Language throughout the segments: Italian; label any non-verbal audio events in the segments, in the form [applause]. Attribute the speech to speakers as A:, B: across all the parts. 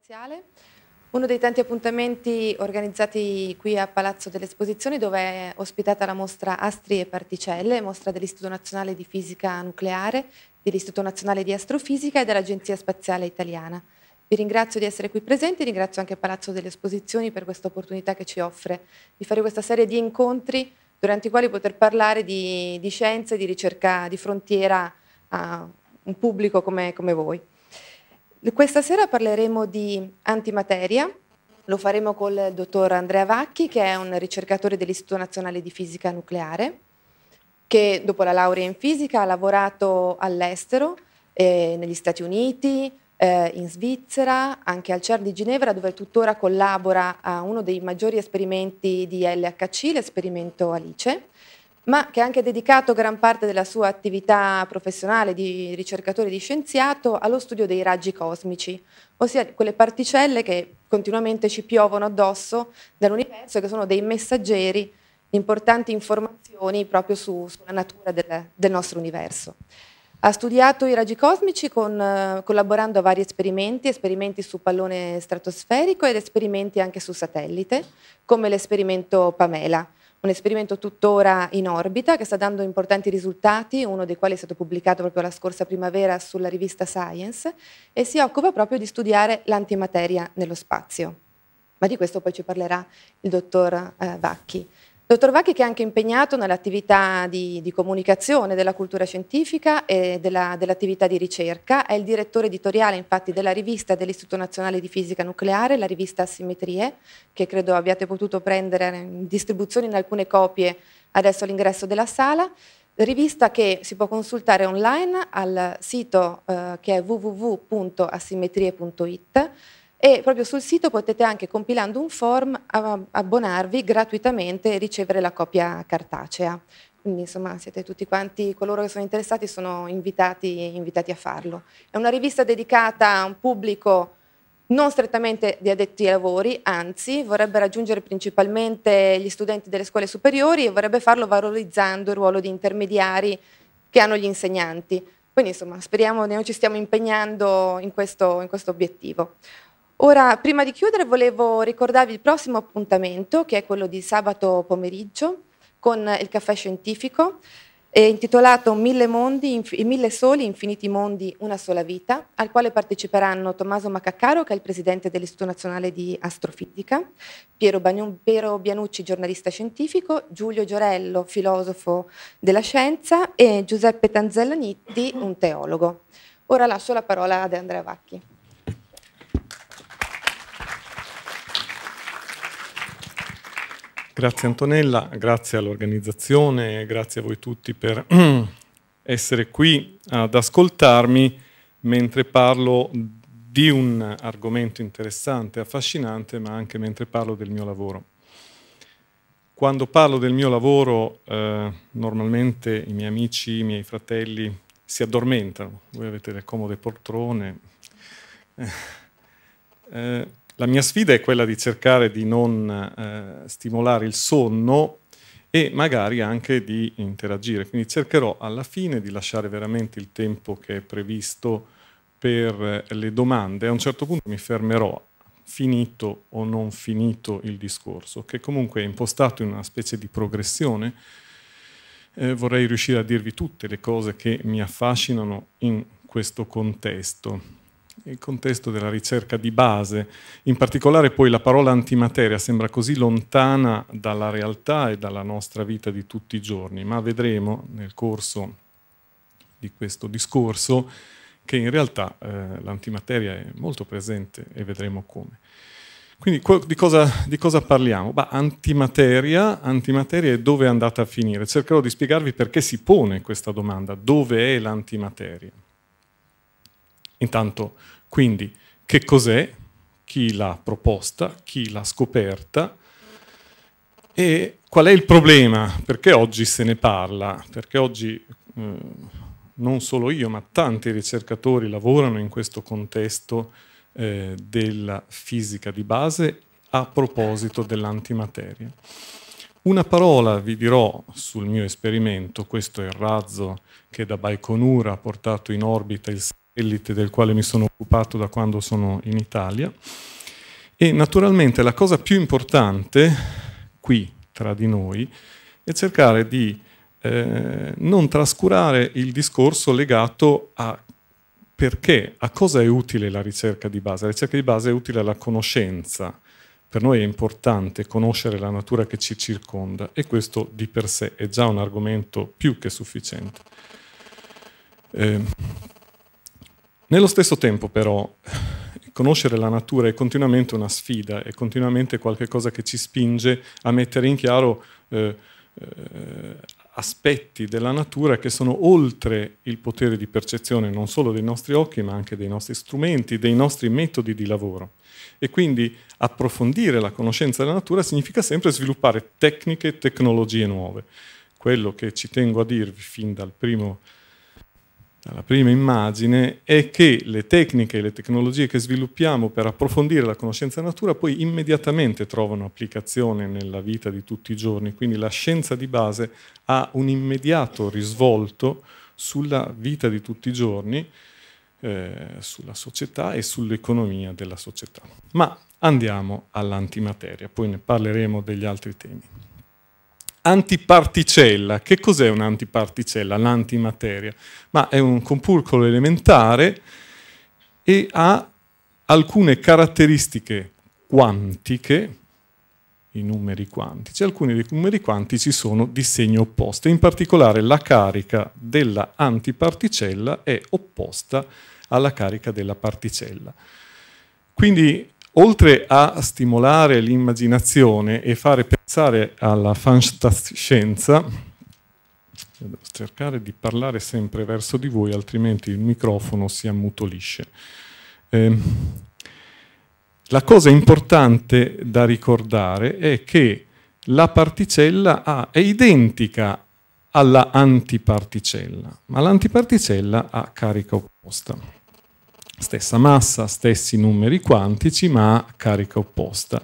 A: spaziale, uno dei tanti appuntamenti organizzati qui a Palazzo delle Esposizioni dove è ospitata la mostra Astri e Particelle, mostra dell'Istituto Nazionale di Fisica Nucleare, dell'Istituto Nazionale di Astrofisica e dell'Agenzia Spaziale Italiana. Vi ringrazio di essere qui presenti, ringrazio anche Palazzo delle Esposizioni per questa opportunità che ci offre di fare questa serie di incontri durante i quali poter parlare di, di scienza e di ricerca di frontiera a un pubblico come, come voi. Questa sera parleremo di antimateria, lo faremo col dottor Andrea Vacchi, che è un ricercatore dell'Istituto Nazionale di Fisica Nucleare, che dopo la laurea in fisica ha lavorato all'estero, eh, negli Stati Uniti, eh, in Svizzera, anche al CERN di Ginevra, dove tuttora collabora a uno dei maggiori esperimenti di LHC, l'esperimento Alice ma che ha anche dedicato gran parte della sua attività professionale di ricercatore di scienziato allo studio dei raggi cosmici, ossia quelle particelle che continuamente ci piovono addosso dall'universo e che sono dei messaggeri di importanti informazioni proprio su, sulla natura del, del, nostro universo. Ha studiato i raggi cosmici con, collaborando a vari esperimenti, esperimenti su pallone stratosferico ed esperimenti anche su satellite, come l'esperimento Pamela un esperimento tuttora in orbita che sta dando importanti risultati, uno dei quali è stato pubblicato proprio la scorsa primavera sulla rivista Science e si occupa proprio di studiare l'antimateria nello spazio. Ma di questo poi ci parlerà il dottor eh, Vacchi. Dottor Vacchi che è anche impegnato nell'attività di, di, comunicazione della cultura scientifica e dell'attività di ricerca, è il direttore editoriale infatti della rivista dell'Istituto Nazionale di Fisica Nucleare, la rivista Asimmetrie, che credo abbiate potuto prendere in distribuzione in alcune copie adesso all'ingresso della sala, rivista che si può consultare online al sito eh, che è www.asimmetrie.it e proprio sul sito potete anche compilando un form abbonarvi gratuitamente e ricevere la copia cartacea. Quindi insomma siete tutti quanti, coloro che sono interessati sono invitati, invitati a farlo. È una rivista dedicata a un pubblico non strettamente di addetti ai lavori, anzi vorrebbe raggiungere principalmente gli studenti delle scuole superiori e vorrebbe farlo valorizzando il ruolo di intermediari che hanno gli insegnanti. Quindi insomma speriamo, noi ci stiamo impegnando in questo, in questo obiettivo. Ora, prima di chiudere, volevo ricordarvi il prossimo appuntamento, che è quello di sabato pomeriggio, con il caffè scientifico, intitolato Mille mondi, mille soli, infiniti mondi, una sola vita, al quale parteciperanno Tommaso Macaccaro, che è il presidente dell'Istituto Nazionale di Astrofisica, Piero, Bagnon, Piero Bianucci, giornalista scientifico, Giulio Giorello, filosofo della scienza, e Giuseppe Tanzella Nitti, un teologo. Ora lascio la parola ad Andrea Vacchi.
B: Grazie Antonella, grazie all'organizzazione, grazie a voi tutti per [clears throat] essere qui ad ascoltarmi mentre parlo di un argomento interessante, e affascinante, ma anche mentre parlo del mio lavoro. Quando parlo del mio lavoro, eh, normalmente i miei amici, i miei fratelli si addormentano. Voi avete le comode poltrone. Eh, eh, la mia sfida è quella di cercare di non eh, stimolare il sonno e magari anche di interagire. Quindi cercherò alla fine di lasciare veramente il tempo che è previsto per eh, le domande. A un certo punto mi fermerò finito o non finito il discorso, che comunque è impostato in una specie di progressione. Eh, vorrei riuscire a dirvi tutte le cose che mi affascinano in questo contesto il contesto della ricerca di base. In particolare poi la parola antimateria sembra così lontana dalla realtà e dalla nostra vita di tutti i giorni, ma vedremo nel corso di questo discorso che in realtà eh, l'antimateria è molto presente e vedremo come. Quindi di cosa, di cosa parliamo? Bah, antimateria, antimateria è dove è andata a finire? Cercherò di spiegarvi perché si pone questa domanda, dove è l'antimateria? Intanto, quindi, che cos'è, chi l'ha proposta, chi l'ha scoperta e qual è il problema, perché oggi se ne parla, perché oggi eh, non solo io, ma tanti ricercatori lavorano in questo contesto eh, della fisica di base a proposito dell'antimateria. Una parola vi dirò sul mio esperimento, questo è il razzo che da Baikonur ha portato in orbita il satellite del quale mi sono occupato da quando sono in Italia. E naturalmente la cosa più importante qui tra di noi è cercare di eh, non trascurare il discorso legato a perché, a cosa è utile la ricerca di base. La ricerca di base è utile alla conoscenza. Per noi è importante conoscere la natura che ci circonda e questo di per sé è già un argomento più che sufficiente. Eh, nello stesso tempo però conoscere la natura è continuamente una sfida, è continuamente qualcosa che ci spinge a mettere in chiaro eh, eh, aspetti della natura che sono oltre il potere di percezione non solo dei nostri occhi ma anche dei nostri strumenti, dei nostri metodi di lavoro. E quindi approfondire la conoscenza della natura significa sempre sviluppare tecniche e tecnologie nuove. Quello che ci tengo a dirvi fin dal primo alla prima immagine è che le tecniche e le tecnologie che sviluppiamo per approfondire la conoscenza della natura poi immediatamente trovano applicazione nella vita di tutti i giorni, quindi la scienza di base ha un immediato risvolto sulla vita di tutti i giorni, eh, sulla società e sull'economia della società. Ma andiamo all'antimateria, poi ne parleremo degli altri temi. Antiparticella. Che cos'è un'antiparticella? L'antimateria. Ma è un compulcolo elementare e ha alcune caratteristiche quantiche, i numeri quantici, alcuni dei numeri quantici sono di segno opposto, in particolare la carica della antiparticella è opposta alla carica della particella. Quindi oltre a stimolare l'immaginazione e fare pensare alla fantascienza, devo cercare di parlare sempre verso di voi, altrimenti il microfono si ammutolisce. Eh, la cosa importante da ricordare è che la particella A è identica alla antiparticella, ma l'antiparticella ha carica opposta stessa massa, stessi numeri quantici, ma carica opposta.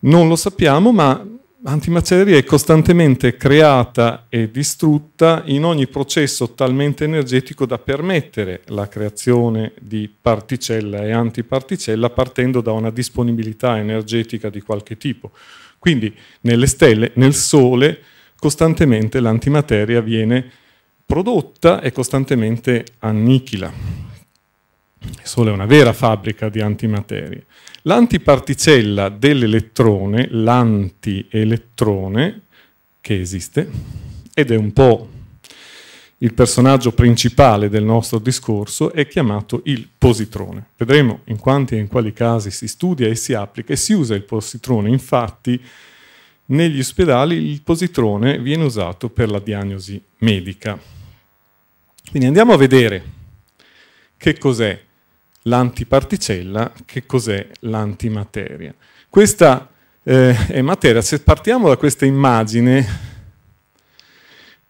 B: Non lo sappiamo, ma l'antimateria è costantemente creata e distrutta in ogni processo talmente energetico da permettere la creazione di particella e antiparticella partendo da una disponibilità energetica di qualche tipo. Quindi nelle stelle, nel Sole, costantemente l'antimateria viene prodotta e costantemente annichila. Il Sole è una vera fabbrica di antimaterie. L'antiparticella dell'elettrone, l'antielettrone, che esiste, ed è un po' il personaggio principale del nostro discorso, è chiamato il positrone. Vedremo in quanti e in quali casi si studia e si applica e si usa il positrone. Infatti, negli ospedali il positrone viene usato per la diagnosi medica. Quindi andiamo a vedere che cos'è l'antiparticella, che cos'è l'antimateria. Questa eh, è materia. Se partiamo da questa immagine,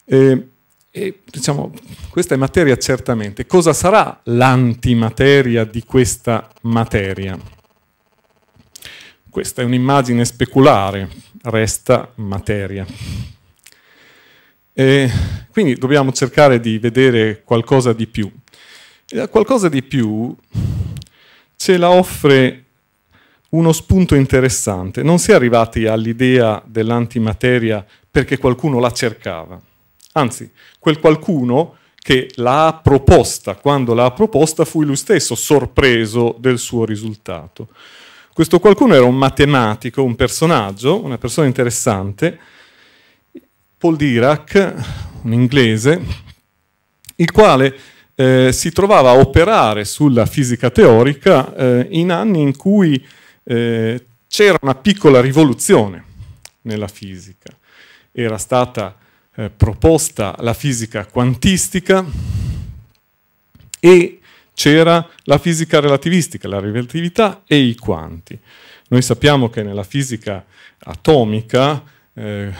B: eh, e, diciamo, questa è materia certamente. Cosa sarà l'antimateria di questa materia? Questa è un'immagine speculare, resta materia. E quindi dobbiamo cercare di vedere qualcosa di più. E qualcosa di più ce la offre uno spunto interessante. Non si è arrivati all'idea dell'antimateria perché qualcuno la cercava. Anzi, quel qualcuno che l'ha proposta, quando l'ha proposta, fu lui stesso sorpreso del suo risultato. Questo qualcuno era un matematico, un personaggio, una persona interessante, Paul Dirac, un inglese, il quale eh, si trovava a operare sulla fisica teorica eh, in anni in cui eh, c'era una piccola rivoluzione nella fisica. Era stata eh, proposta la fisica quantistica e c'era la fisica relativistica, la relatività e i quanti. Noi sappiamo che nella fisica atomica, eh,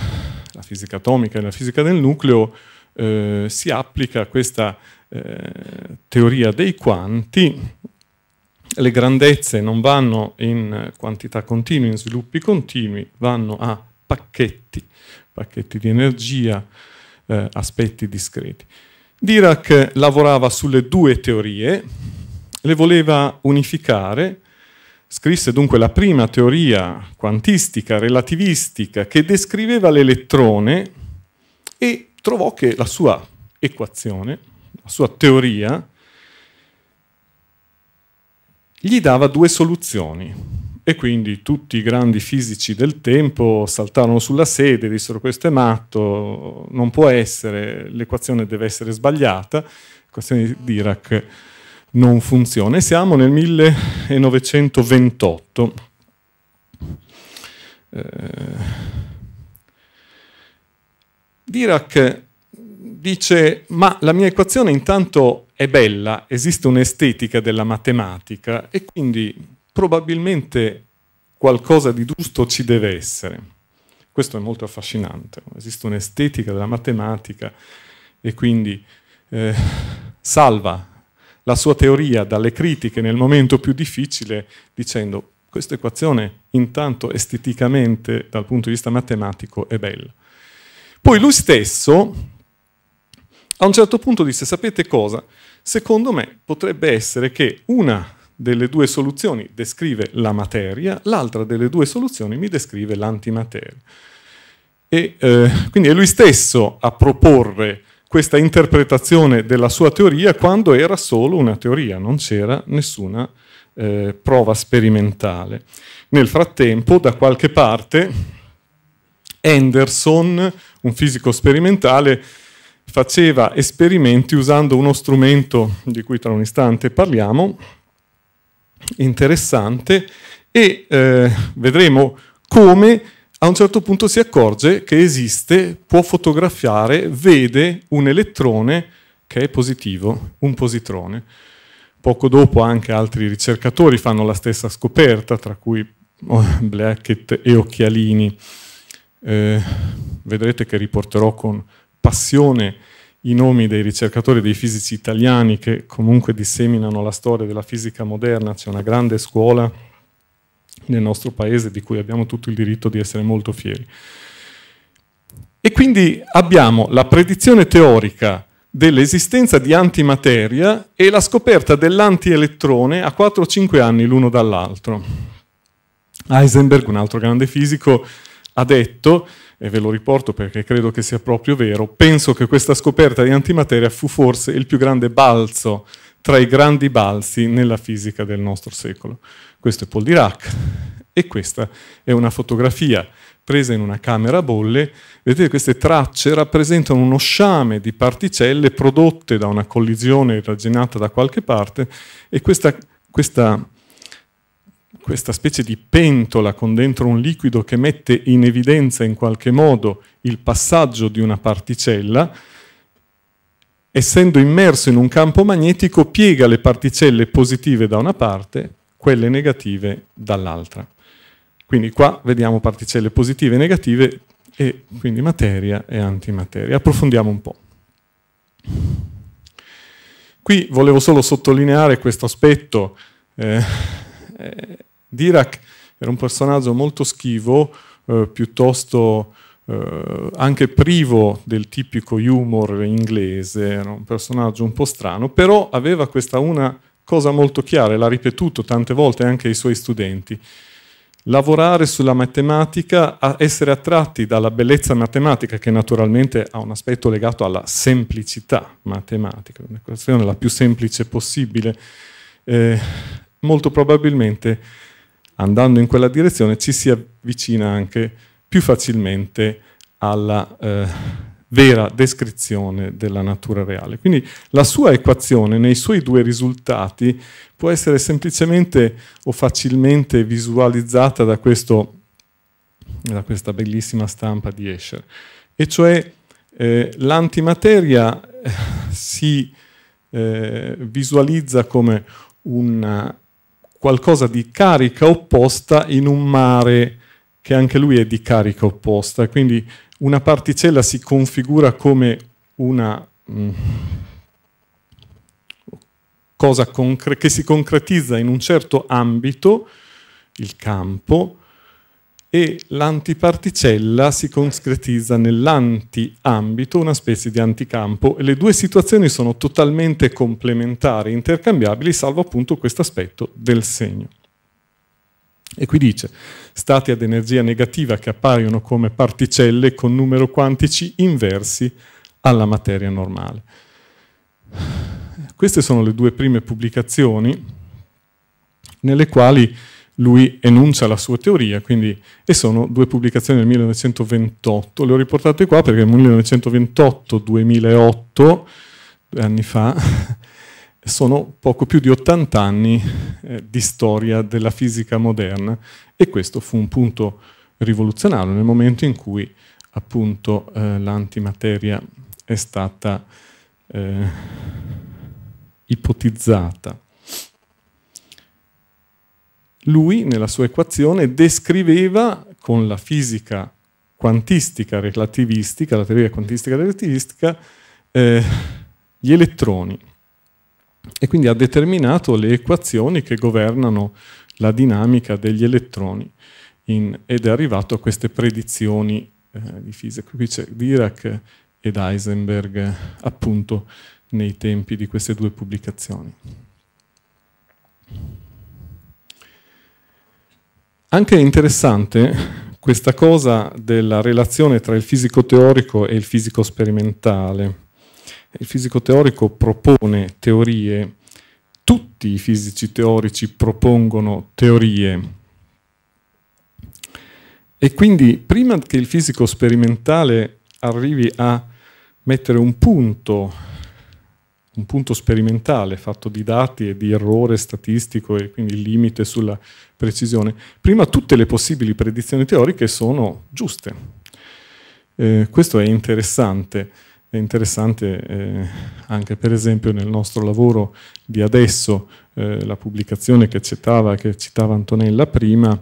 B: la fisica atomica e la fisica del nucleo, eh, si applica questa eh, teoria dei quanti, le grandezze non vanno in quantità continue, in sviluppi continui, vanno a pacchetti, pacchetti di energia, eh, aspetti discreti. Dirac lavorava sulle due teorie, le voleva unificare, scrisse dunque la prima teoria quantistica, relativistica, che descriveva l'elettrone e trovò che la sua equazione sua teoria, gli dava due soluzioni. E quindi tutti i grandi fisici del tempo saltarono sulla sede, dissero questo è matto, non può essere, l'equazione deve essere sbagliata, l'equazione di Dirac non funziona. E siamo nel 1928. Eh, Dirac dice ma la mia equazione intanto è bella, esiste un'estetica della matematica e quindi probabilmente qualcosa di giusto ci deve essere. Questo è molto affascinante, esiste un'estetica della matematica e quindi eh, salva la sua teoria dalle critiche nel momento più difficile dicendo questa equazione intanto esteticamente dal punto di vista matematico è bella. Poi lui stesso a un certo punto disse, sapete cosa? Secondo me potrebbe essere che una delle due soluzioni descrive la materia, l'altra delle due soluzioni mi descrive l'antimateria. E eh, quindi è lui stesso a proporre questa interpretazione della sua teoria quando era solo una teoria, non c'era nessuna eh, prova sperimentale. Nel frattempo, da qualche parte, Anderson, un fisico sperimentale, faceva esperimenti usando uno strumento di cui tra un istante parliamo, interessante, e eh, vedremo come a un certo punto si accorge che esiste, può fotografiare, vede un elettrone che è positivo, un positrone. Poco dopo anche altri ricercatori fanno la stessa scoperta, tra cui oh, Blackett e Occhialini. Eh, vedrete che riporterò con passione i nomi dei ricercatori dei fisici italiani che comunque disseminano la storia della fisica moderna, c'è una grande scuola nel nostro paese di cui abbiamo tutto il diritto di essere molto fieri. E quindi abbiamo la predizione teorica dell'esistenza di antimateria e la scoperta dell'antielettrone a 4 5 anni l'uno dall'altro. Heisenberg, un altro grande fisico, ha detto e ve lo riporto perché credo che sia proprio vero, penso che questa scoperta di antimateria fu forse il più grande balzo tra i grandi balzi nella fisica del nostro secolo. Questo è Paul Dirac e questa è una fotografia presa in una camera a bolle. Vedete queste tracce rappresentano uno sciame di particelle prodotte da una collisione irragionata da qualche parte e questa, questa questa specie di pentola con dentro un liquido che mette in evidenza in qualche modo il passaggio di una particella, essendo immerso in un campo magnetico, piega le particelle positive da una parte, quelle negative dall'altra. Quindi qua vediamo particelle positive e negative e quindi materia e antimateria. Approfondiamo un po'. Qui volevo solo sottolineare questo aspetto. Eh, eh, Dirac era un personaggio molto schivo, eh, piuttosto eh, anche privo del tipico humor inglese, era un personaggio un po' strano, però aveva questa una cosa molto chiara e l'ha ripetuto tante volte anche ai suoi studenti. Lavorare sulla matematica, essere attratti dalla bellezza matematica, che naturalmente ha un aspetto legato alla semplicità matematica, una la più semplice possibile, eh, molto probabilmente andando in quella direzione ci si avvicina anche più facilmente alla eh, vera descrizione della natura reale. Quindi la sua equazione nei suoi due risultati può essere semplicemente o facilmente visualizzata da, questo, da questa bellissima stampa di Escher, e cioè eh, l'antimateria eh, si eh, visualizza come una qualcosa di carica opposta in un mare che anche lui è di carica opposta. Quindi una particella si configura come una mm, cosa concre- che si concretizza in un certo ambito, il campo, e l'antiparticella si concretizza nell'antiambito, una specie di anticampo, e le due situazioni sono totalmente complementari, intercambiabili, salvo appunto questo aspetto del segno. E qui dice, stati ad energia negativa che appaiono come particelle con numero quantici inversi alla materia normale. Queste sono le due prime pubblicazioni nelle quali lui enuncia la sua teoria, quindi, e sono due pubblicazioni del 1928. Le ho riportate qua perché nel 1928-2008, due anni fa, [laughs] sono poco più di 80 anni eh, di storia della fisica moderna e questo fu un punto rivoluzionario nel momento in cui appunto eh, l'antimateria è stata eh, ipotizzata lui nella sua equazione descriveva con la fisica quantistica relativistica, la teoria quantistica relativistica, eh, gli elettroni e quindi ha determinato le equazioni che governano la dinamica degli elettroni in, ed è arrivato a queste predizioni eh, di fisica. Qui c'è Dirac ed Heisenberg appunto nei tempi di queste due pubblicazioni. Anche interessante questa cosa della relazione tra il fisico teorico e il fisico sperimentale. Il fisico teorico propone teorie, tutti i fisici teorici propongono teorie. E quindi prima che il fisico sperimentale arrivi a mettere un punto un punto sperimentale fatto di dati e di errore statistico e quindi il limite sulla precisione. Prima tutte le possibili predizioni teoriche sono giuste. Eh, questo è interessante, è interessante eh, anche per esempio nel nostro lavoro di adesso, eh, la pubblicazione che citava, che citava Antonella prima,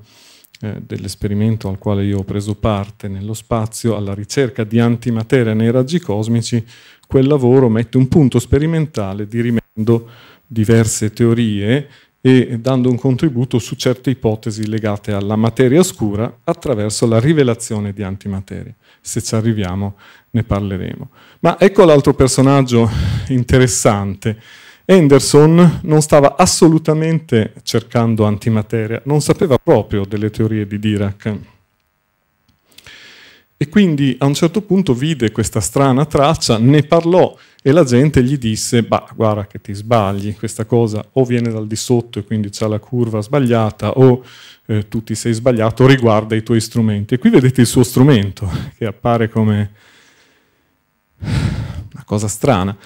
B: eh, dell'esperimento al quale io ho preso parte nello spazio alla ricerca di antimateria nei raggi cosmici quel lavoro mette un punto sperimentale dirimendo diverse teorie e dando un contributo su certe ipotesi legate alla materia oscura attraverso la rivelazione di antimateria. Se ci arriviamo ne parleremo. Ma ecco l'altro personaggio interessante. Henderson non stava assolutamente cercando antimateria, non sapeva proprio delle teorie di Dirac e quindi a un certo punto vide questa strana traccia, ne parlò e la gente gli disse, bah guarda che ti sbagli, questa cosa o viene dal di sotto e quindi c'è la curva sbagliata o eh, tu ti sei sbagliato riguarda i tuoi strumenti. E qui vedete il suo strumento che appare come una cosa strana.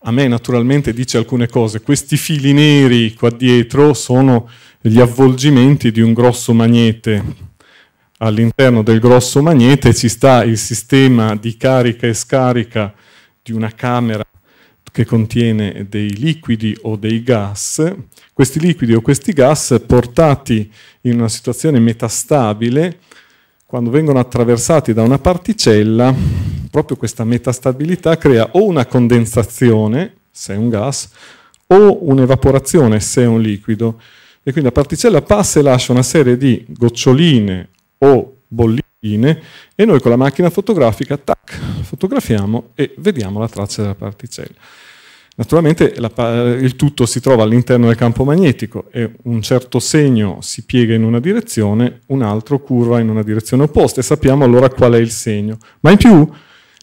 B: A me naturalmente dice alcune cose, questi fili neri qua dietro sono gli avvolgimenti di un grosso magnete all'interno del grosso magnete ci sta il sistema di carica e scarica di una camera che contiene dei liquidi o dei gas. Questi liquidi o questi gas portati in una situazione metastabile, quando vengono attraversati da una particella, proprio questa metastabilità crea o una condensazione, se è un gas, o un'evaporazione, se è un liquido. E quindi la particella passa e lascia una serie di goccioline o bolline e noi con la macchina fotografica tac, fotografiamo e vediamo la traccia della particella. Naturalmente la, il tutto si trova all'interno del campo magnetico e un certo segno si piega in una direzione, un altro curva in una direzione opposta e sappiamo allora qual è il segno. Ma in più,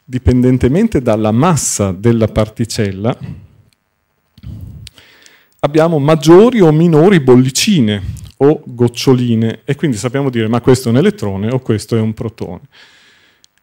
B: dipendentemente dalla massa della particella, abbiamo maggiori o minori bollicine o goccioline e quindi sappiamo dire ma questo è un elettrone o questo è un protone.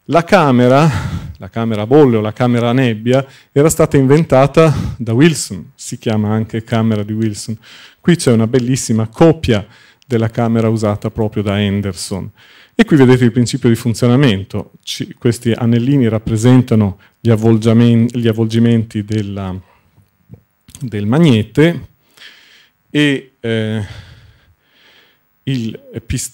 B: La camera, la camera bolle o la camera nebbia, era stata inventata da Wilson, si chiama anche camera di Wilson. Qui c'è una bellissima copia della camera usata proprio da Henderson. E qui vedete il principio di funzionamento. Ci, questi anellini rappresentano gli, gli avvolgimenti della, del magnete e eh,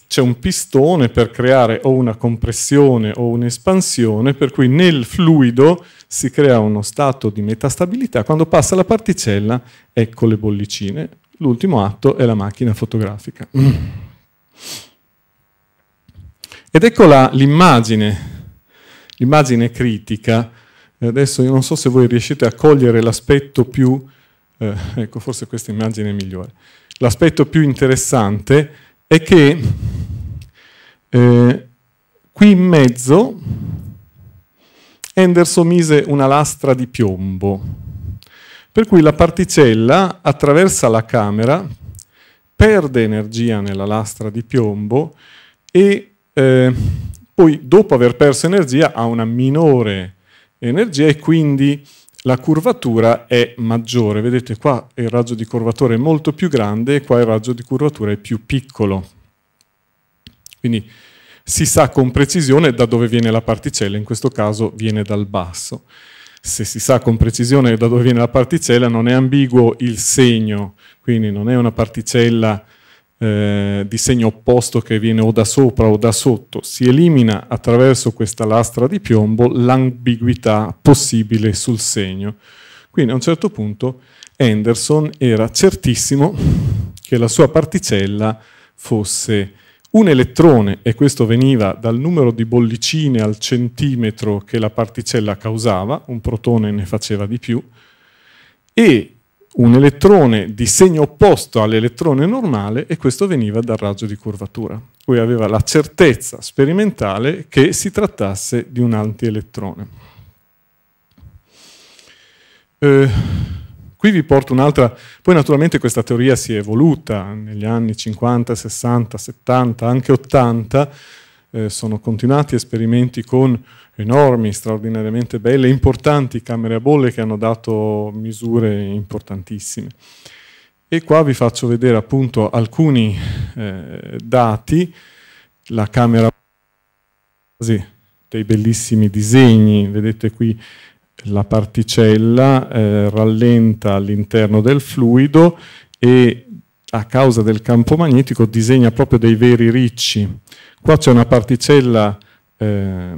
B: c'è un pistone per creare o una compressione o un'espansione, per cui nel fluido si crea uno stato di metastabilità, quando passa la particella ecco le bollicine, l'ultimo atto è la macchina fotografica. [clears throat] Ed ecco l'immagine, l'immagine critica. Adesso io non so se voi riuscite a cogliere l'aspetto più, eh, ecco forse questa immagine è migliore, l'aspetto più interessante è che eh, qui in mezzo Henderson mise una lastra di piombo, per cui la particella attraversa la camera, perde energia nella lastra di piombo e eh, poi dopo aver perso energia ha una minore energia e quindi la curvatura è maggiore. Vedete qua il raggio di curvatura è molto più grande e qua il raggio di curvatura è più piccolo. Quindi si sa con precisione da dove viene la particella, in questo caso viene dal basso. Se si sa con precisione da dove viene la particella non è ambiguo il segno, quindi non è una particella eh, di segno opposto che viene o da sopra o da sotto, si elimina attraverso questa lastra di piombo l'ambiguità possibile sul segno. Quindi a un certo punto Henderson era certissimo che la sua particella fosse un elettrone, e questo veniva dal numero di bollicine al centimetro che la particella causava, un protone ne faceva di più, e un elettrone di segno opposto all'elettrone normale e questo veniva dal raggio di curvatura. Lui aveva la certezza sperimentale che si trattasse di un antielettrone. Eh, qui vi porto un'altra, poi naturalmente questa teoria si è evoluta negli anni 50, 60, 70, anche 80, eh, sono continuati esperimenti con enormi, straordinariamente belle, importanti camere a bolle che hanno dato misure importantissime. E qua vi faccio vedere appunto alcuni eh, dati, la camera sì, dei bellissimi disegni, vedete qui la particella eh, rallenta all'interno del fluido e a causa del campo magnetico, disegna proprio dei veri ricci. Qua c'è una particella eh,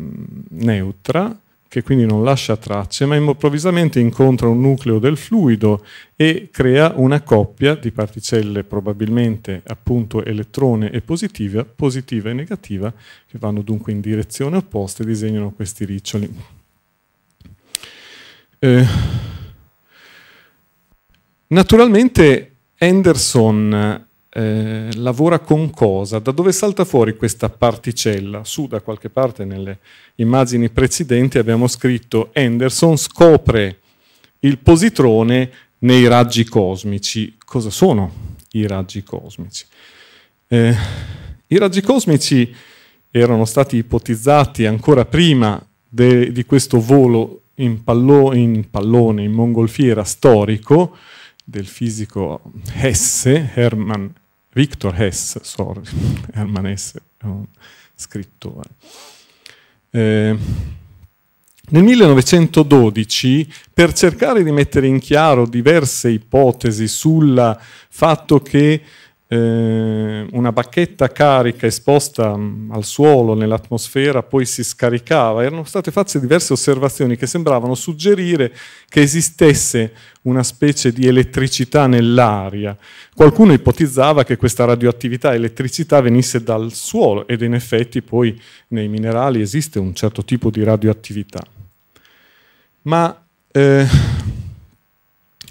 B: neutra, che quindi non lascia tracce, ma improvvisamente incontra un nucleo del fluido e crea una coppia di particelle probabilmente appunto elettrone e positiva, positiva e negativa, che vanno dunque in direzione opposta e disegnano questi riccioli. Eh, naturalmente Anderson eh, lavora con cosa? Da dove salta fuori questa particella? Su da qualche parte nelle immagini precedenti abbiamo scritto Anderson scopre il positrone nei raggi cosmici. Cosa sono i raggi cosmici? Eh, I raggi cosmici erano stati ipotizzati ancora prima de, di questo volo in, pallo, in pallone, in mongolfiera storico, del fisico Hesse, Hermann, Victor Hess, sorry, [laughs] Hermann Hesse è un scrittore. Eh, nel 1912, per cercare di mettere in chiaro diverse ipotesi sul fatto che eh, una bacchetta carica esposta mh, mm, al suolo, nell'atmosfera, poi si scaricava. Erano state fatte diverse osservazioni che sembravano suggerire che esistesse una specie di elettricità nell'aria. Qualcuno ipotizzava che questa radioattività elettricità venisse dal suolo ed in effetti poi nei minerali esiste un certo tipo di radioattività. Ma eh,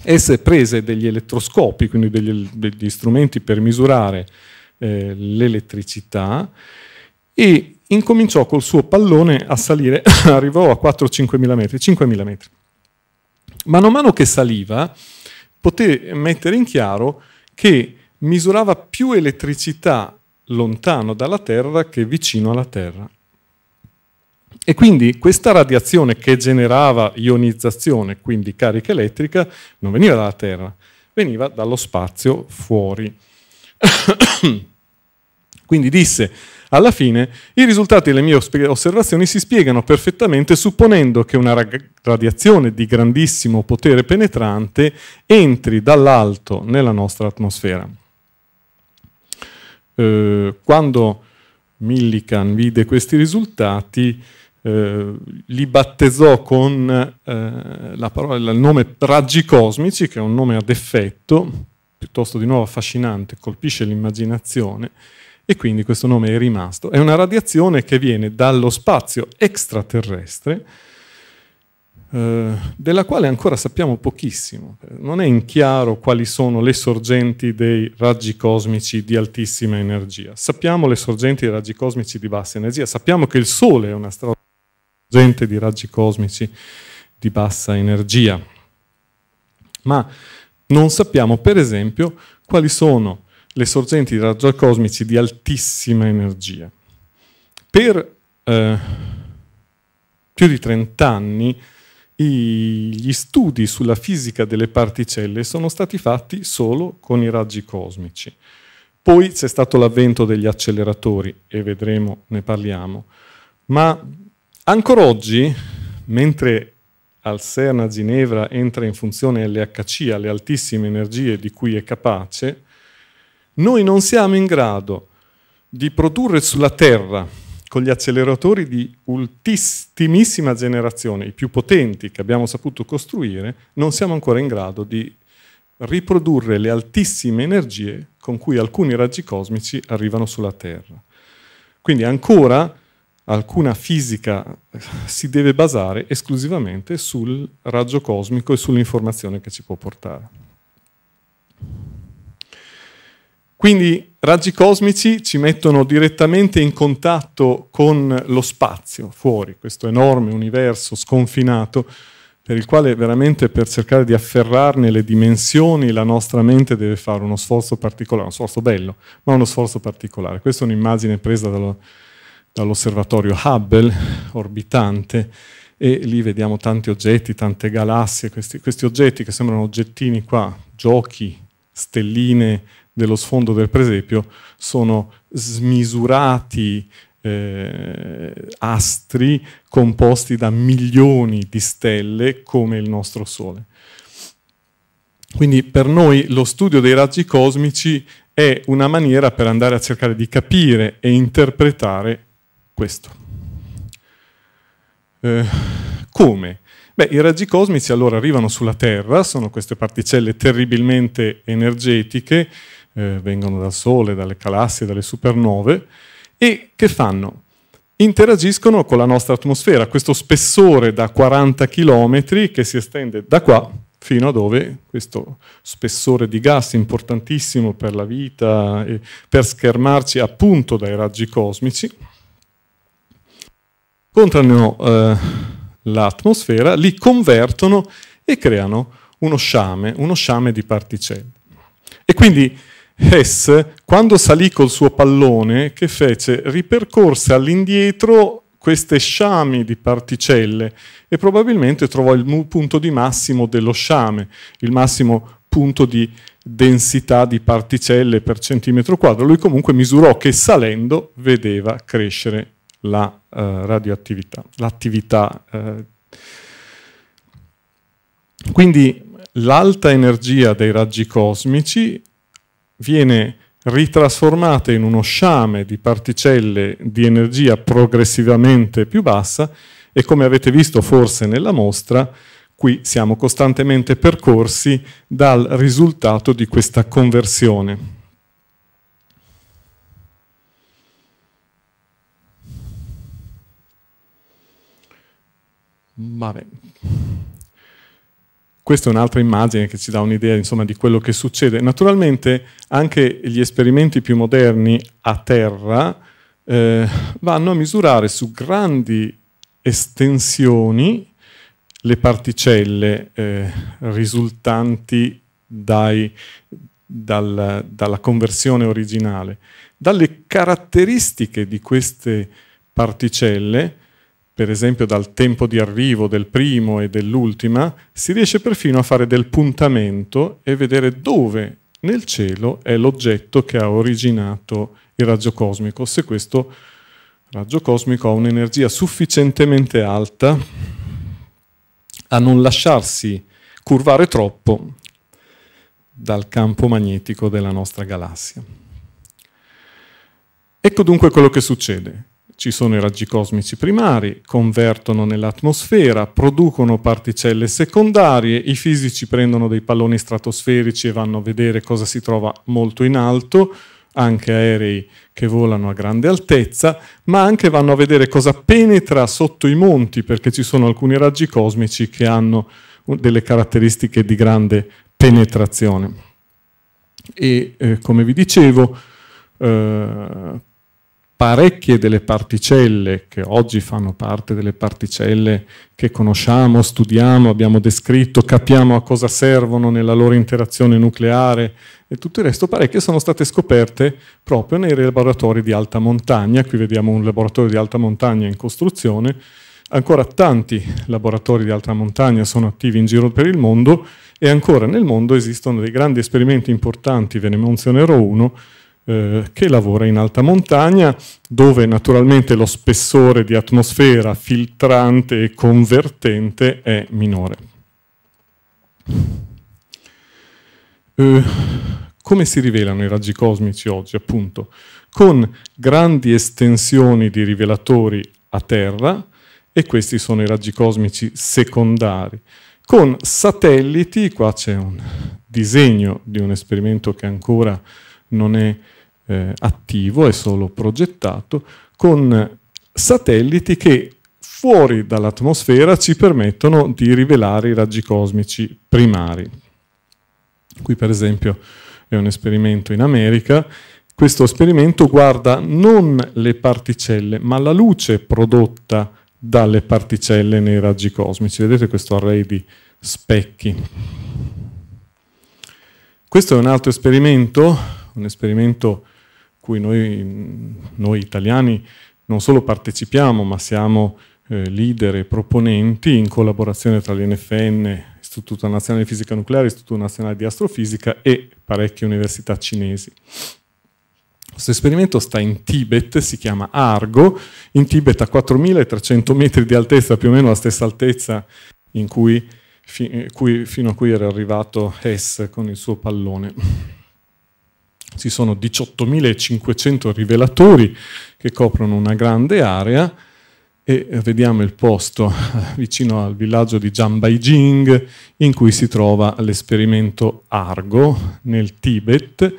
B: Esse prese degli elettroscopi, quindi degli, degli strumenti per misurare eh, l'elettricità e incominciò col suo pallone a salire, [laughs] arrivò a 4-5 metri, 5 mila metri. Man mano che saliva poté mettere in chiaro che misurava più elettricità lontano dalla Terra che vicino alla Terra. E quindi questa radiazione che generava ionizzazione, quindi carica elettrica, non veniva dalla Terra, veniva dallo spazio fuori. [coughs] quindi disse, alla fine, i risultati delle mie osservazioni si spiegano perfettamente supponendo che una radiazione di grandissimo potere penetrante entri dall'alto nella nostra atmosfera. Eh, quando Millikan vide questi risultati, eh, li battezzò con eh, la parola, il nome raggi cosmici, che è un nome ad effetto, piuttosto di nuovo affascinante, colpisce l'immaginazione, e quindi questo nome è rimasto. È una radiazione che viene dallo spazio extraterrestre, eh, della quale ancora sappiamo pochissimo. Non è in chiaro quali sono le sorgenti dei raggi cosmici di altissima energia. Sappiamo le sorgenti dei raggi cosmici di bassa energia, sappiamo che il Sole è una strada gente di raggi cosmici di bassa energia. Ma non sappiamo, per esempio, quali sono le sorgenti di raggi cosmici di altissima energia. Per eh, più di 30 anni gli studi sulla fisica delle particelle sono stati fatti solo con i raggi cosmici. Poi c'è stato l'avvento degli acceleratori e vedremo, ne parliamo, ma Ancora oggi, mentre al CERN a Ginevra entra in funzione LHC alle altissime energie di cui è capace, noi non siamo in grado di produrre sulla Terra con gli acceleratori di ultimissima generazione, i più potenti che abbiamo saputo costruire, non siamo ancora in grado di riprodurre le altissime energie con cui alcuni raggi cosmici arrivano sulla Terra. Quindi ancora alcuna fisica si deve basare esclusivamente sul raggio cosmico e sull'informazione che ci può portare. Quindi raggi cosmici ci mettono direttamente in contatto con lo spazio fuori, questo enorme universo sconfinato, per il quale veramente per cercare di afferrarne le dimensioni la nostra mente deve fare uno sforzo particolare, uno sforzo bello, ma uno sforzo particolare. Questa è un'immagine presa dallo, dall'osservatorio Hubble orbitante e lì vediamo tanti oggetti, tante galassie, questi, questi oggetti che sembrano oggettini qua, giochi, stelline dello sfondo del presepio, sono smisurati eh, astri composti da milioni di stelle come il nostro Sole. Quindi per noi lo studio dei raggi cosmici è una maniera per andare a cercare di capire e interpretare questo. Eh, come? Beh, i raggi cosmici allora arrivano sulla Terra, sono queste particelle terribilmente energetiche, eh, vengono dal Sole, dalle galassie, dalle supernove, e che fanno? Interagiscono con la nostra atmosfera, questo spessore da 40 km che si estende da qua fino a dove questo spessore di gas importantissimo per la vita e per schermarci appunto dai raggi cosmici contrano eh, l'atmosfera, li convertono e creano uno sciame, uno sciame di particelle. E quindi Hess, quando salì col suo pallone, che fece? Ripercorse all'indietro queste sciami di particelle e probabilmente trovò il punto di massimo dello sciame, il massimo punto di densità di particelle per centimetro quadro. Lui comunque misurò che salendo vedeva crescere la eh, radioattività, l'attività. Eh. Quindi l'alta energia dei raggi cosmici viene ritrasformata in uno sciame di particelle di energia progressivamente più bassa e come avete visto forse nella mostra, qui siamo costantemente percorsi dal risultato di questa conversione. Vabbè. Questa è un'altra immagine che ci dà un'idea insomma, di quello che succede. Naturalmente anche gli esperimenti più moderni a terra eh, vanno a misurare su grandi estensioni le particelle eh, risultanti dai, dal, dalla conversione originale. Dalle caratteristiche di queste particelle per esempio dal tempo di arrivo del primo e dell'ultima, si riesce perfino a fare del puntamento e vedere dove nel cielo è l'oggetto che ha originato il raggio cosmico, se questo raggio cosmico ha un'energia sufficientemente alta a non lasciarsi curvare troppo dal campo magnetico della nostra galassia. Ecco dunque quello che succede. Ci sono i raggi cosmici primari, convertono nell'atmosfera, producono particelle secondarie, i fisici prendono dei palloni stratosferici e vanno a vedere cosa si trova molto in alto, anche aerei che volano a grande altezza, ma anche vanno a vedere cosa penetra sotto i monti, perché ci sono alcuni raggi cosmici che hanno delle caratteristiche di grande penetrazione. E eh, come vi dicevo, eh, parecchie delle particelle che oggi fanno parte delle particelle che conosciamo, studiamo, abbiamo descritto, capiamo a cosa servono nella loro interazione nucleare e tutto il resto, parecchie sono state scoperte proprio nei laboratori di alta montagna. Qui vediamo un laboratorio di alta montagna in costruzione. Ancora tanti laboratori di alta montagna sono attivi in giro per il mondo e ancora nel mondo esistono dei grandi esperimenti importanti, ve ne menzionerò uno, eh, che lavora in alta montagna, dove naturalmente lo spessore di atmosfera filtrante e convertente è minore. Eh, come si rivelano i raggi cosmici oggi? Appunto, con grandi estensioni di rivelatori a terra, e questi sono i raggi cosmici secondari, con satelliti, qua c'è un disegno di un esperimento che ancora non è eh, attivo, è solo progettato, con satelliti che fuori dall'atmosfera ci permettono di rivelare i raggi cosmici primari. Qui per esempio è un esperimento in America. Questo esperimento guarda non le particelle, ma la luce prodotta dalle particelle nei raggi cosmici. Vedete questo array di specchi. Questo è un altro esperimento, un esperimento cui noi, noi italiani non solo partecipiamo, ma siamo eh, leader e proponenti in collaborazione tra l'NFN, Istituto Nazionale di Fisica Nucleare, Istituto Nazionale di Astrofisica e parecchie università cinesi. Questo esperimento sta in Tibet, si chiama Argo, in Tibet a 4300 metri di altezza, più o meno la stessa altezza in cui, fi, eh, cui, fino a cui era arrivato Hess con il suo pallone. Ci sono 18.500 rivelatori che coprono una grande area e vediamo il posto [laughs] vicino al villaggio di Jambaijing in cui si trova l'esperimento Argo nel Tibet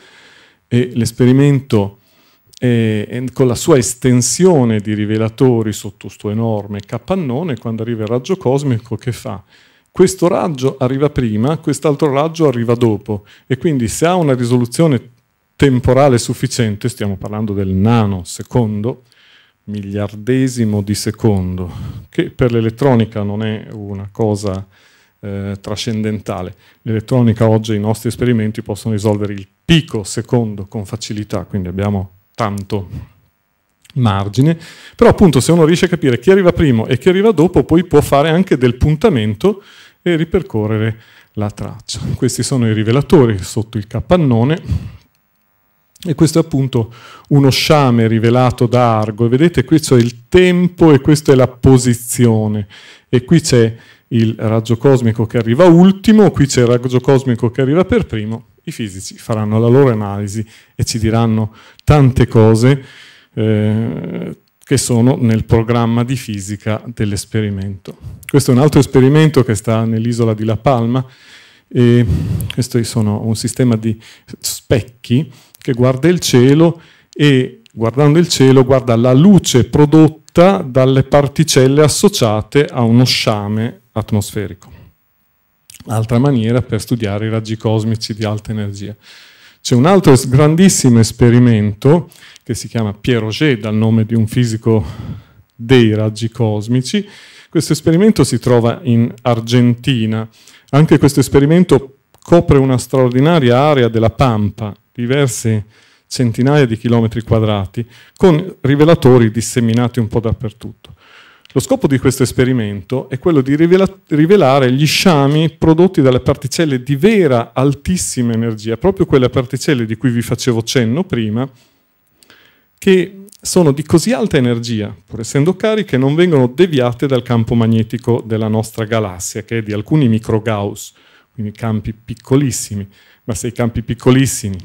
B: e l'esperimento con la sua estensione di rivelatori sotto questo enorme capannone quando arriva il raggio cosmico che fa? Questo raggio arriva prima, quest'altro raggio arriva dopo e quindi se ha una risoluzione temporale sufficiente, stiamo parlando del nanosecondo, miliardesimo di secondo, che per l'elettronica non è una cosa eh, trascendentale. L'elettronica oggi, i nostri esperimenti possono risolvere il pico secondo con facilità, quindi abbiamo tanto margine, però appunto se uno riesce a capire chi arriva primo e chi arriva dopo, poi può fare anche del puntamento e ripercorrere la traccia. Questi sono i rivelatori sotto il capannone e questo è appunto uno sciame rivelato da Argo. vedete, questo è il tempo e questa è la posizione. E qui c'è il raggio cosmico che arriva ultimo, qui c'è il raggio cosmico che arriva per primo. I fisici faranno la loro analisi e ci diranno tante cose eh, che sono nel programma di fisica dell'esperimento. Questo è un altro esperimento che sta nell'isola di La Palma. E questo sono un sistema di specchi che guarda il cielo e guardando il cielo guarda la luce prodotta dalle particelle associate a uno sciame atmosferico. Altra maniera per studiare i raggi cosmici di alta energia. C'è un altro grandissimo esperimento che si chiama Pierre Auger, dal nome di un fisico dei raggi cosmici. Questo esperimento si trova in Argentina. Anche questo esperimento copre una straordinaria area della Pampa diverse centinaia di chilometri quadrati con rivelatori disseminati un po' dappertutto. Lo scopo di questo esperimento è quello di rivelare gli sciami prodotti dalle particelle di vera altissima energia, proprio quelle particelle di cui vi facevo cenno prima, che sono di così alta energia, pur essendo cariche, che non vengono deviate dal campo magnetico della nostra galassia, che è di alcuni microgauss, quindi campi piccolissimi. Ma se i campi piccolissimi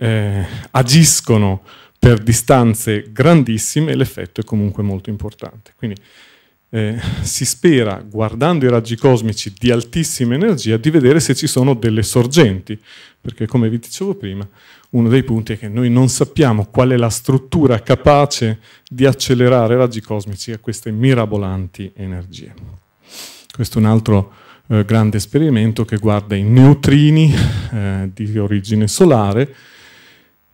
B: eh, agiscono per distanze grandissime, l'effetto è comunque molto importante. Quindi eh, si spera, guardando i raggi cosmici di altissima energia, di vedere se ci sono delle sorgenti, perché come vi dicevo prima, uno dei punti è che noi non sappiamo qual è la struttura capace di accelerare raggi cosmici a queste mirabolanti energie. Questo è un altro eh, grande esperimento che guarda i neutrini eh, di origine solare,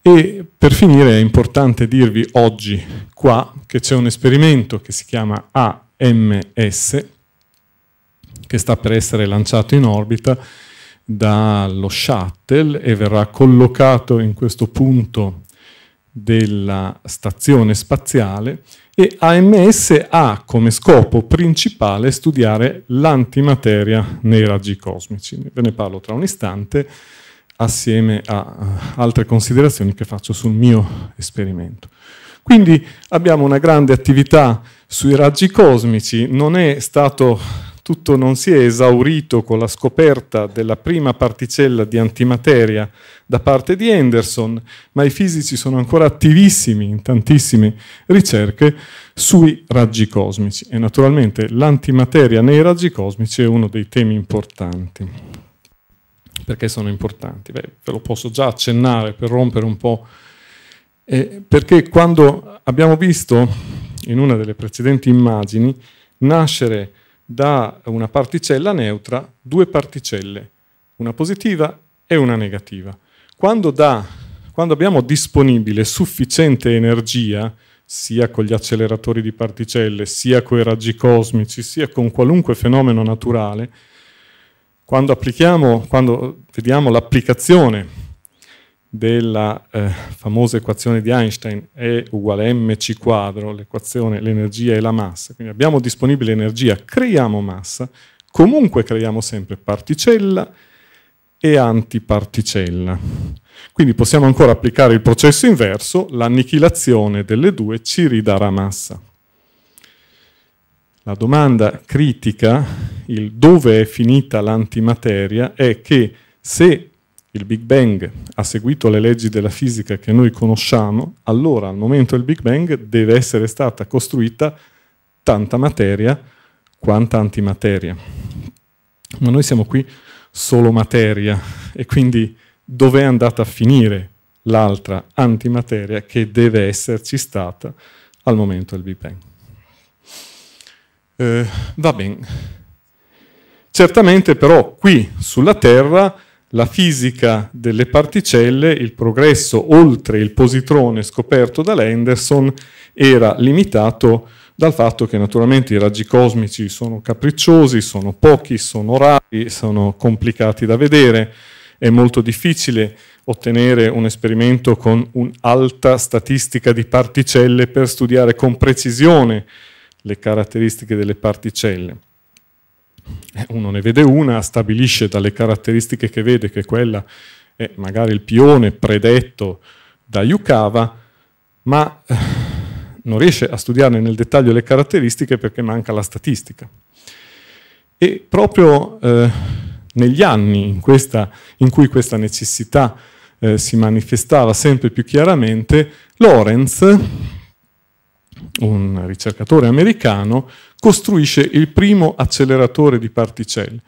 B: e per finire è importante dirvi oggi qua che c'è un esperimento che si chiama AMS, che sta per essere lanciato in orbita dallo shuttle e verrà collocato in questo punto della stazione spaziale e AMS ha come scopo principale studiare l'antimateria nei raggi cosmici. Ve ne parlo tra un istante assieme a eh, altre considerazioni che faccio sul mio esperimento. Quindi abbiamo una grande attività sui raggi cosmici, non è stato tutto non si è esaurito con la scoperta della prima particella di antimateria da parte di Henderson, ma i fisici sono ancora attivissimi in tantissime ricerche sui raggi cosmici e naturalmente l'antimateria nei raggi cosmici è uno dei temi importanti perché sono importanti? Beh, ve lo posso già accennare per rompere un po', eh, perché quando abbiamo visto in una delle precedenti immagini nascere da una particella neutra due particelle, una positiva e una negativa. Quando, da, quando abbiamo disponibile sufficiente energia, sia con gli acceleratori di particelle, sia con i raggi cosmici, sia con qualunque fenomeno naturale, quando applichiamo, quando vediamo l'applicazione della eh, famosa equazione di Einstein E uguale a mc quadro, l'equazione l'energia e la massa, quindi abbiamo disponibile energia, creiamo massa, comunque creiamo sempre particella e antiparticella. Quindi possiamo ancora applicare il processo inverso, l'annichilazione delle due ci ridarà massa. La domanda critica, il dove è finita l'antimateria, è che se il Big Bang ha seguito le leggi della fisica che noi conosciamo, allora al momento del Big Bang deve essere stata costruita tanta materia quanta antimateria. Ma noi siamo qui solo materia e quindi dove è andata a finire l'altra antimateria che deve esserci stata al momento del Big Bang? eh, va bene. Certamente però qui sulla Terra la fisica delle particelle, il progresso oltre il positrone scoperto da Henderson era limitato dal fatto che naturalmente i raggi cosmici sono capricciosi, sono pochi, sono rari, sono complicati da vedere, è molto difficile ottenere un esperimento con un'alta statistica di particelle per studiare con precisione le caratteristiche delle particelle. Eh, uno ne vede una, stabilisce dalle caratteristiche che vede che quella è magari il pione predetto da Yukawa, ma eh, non riesce a studiarne nel dettaglio le caratteristiche perché manca la statistica. E proprio eh, negli anni in, questa, in, cui questa necessità eh, si manifestava sempre più chiaramente, Lorenz un ricercatore americano, costruisce il primo acceleratore di particelle.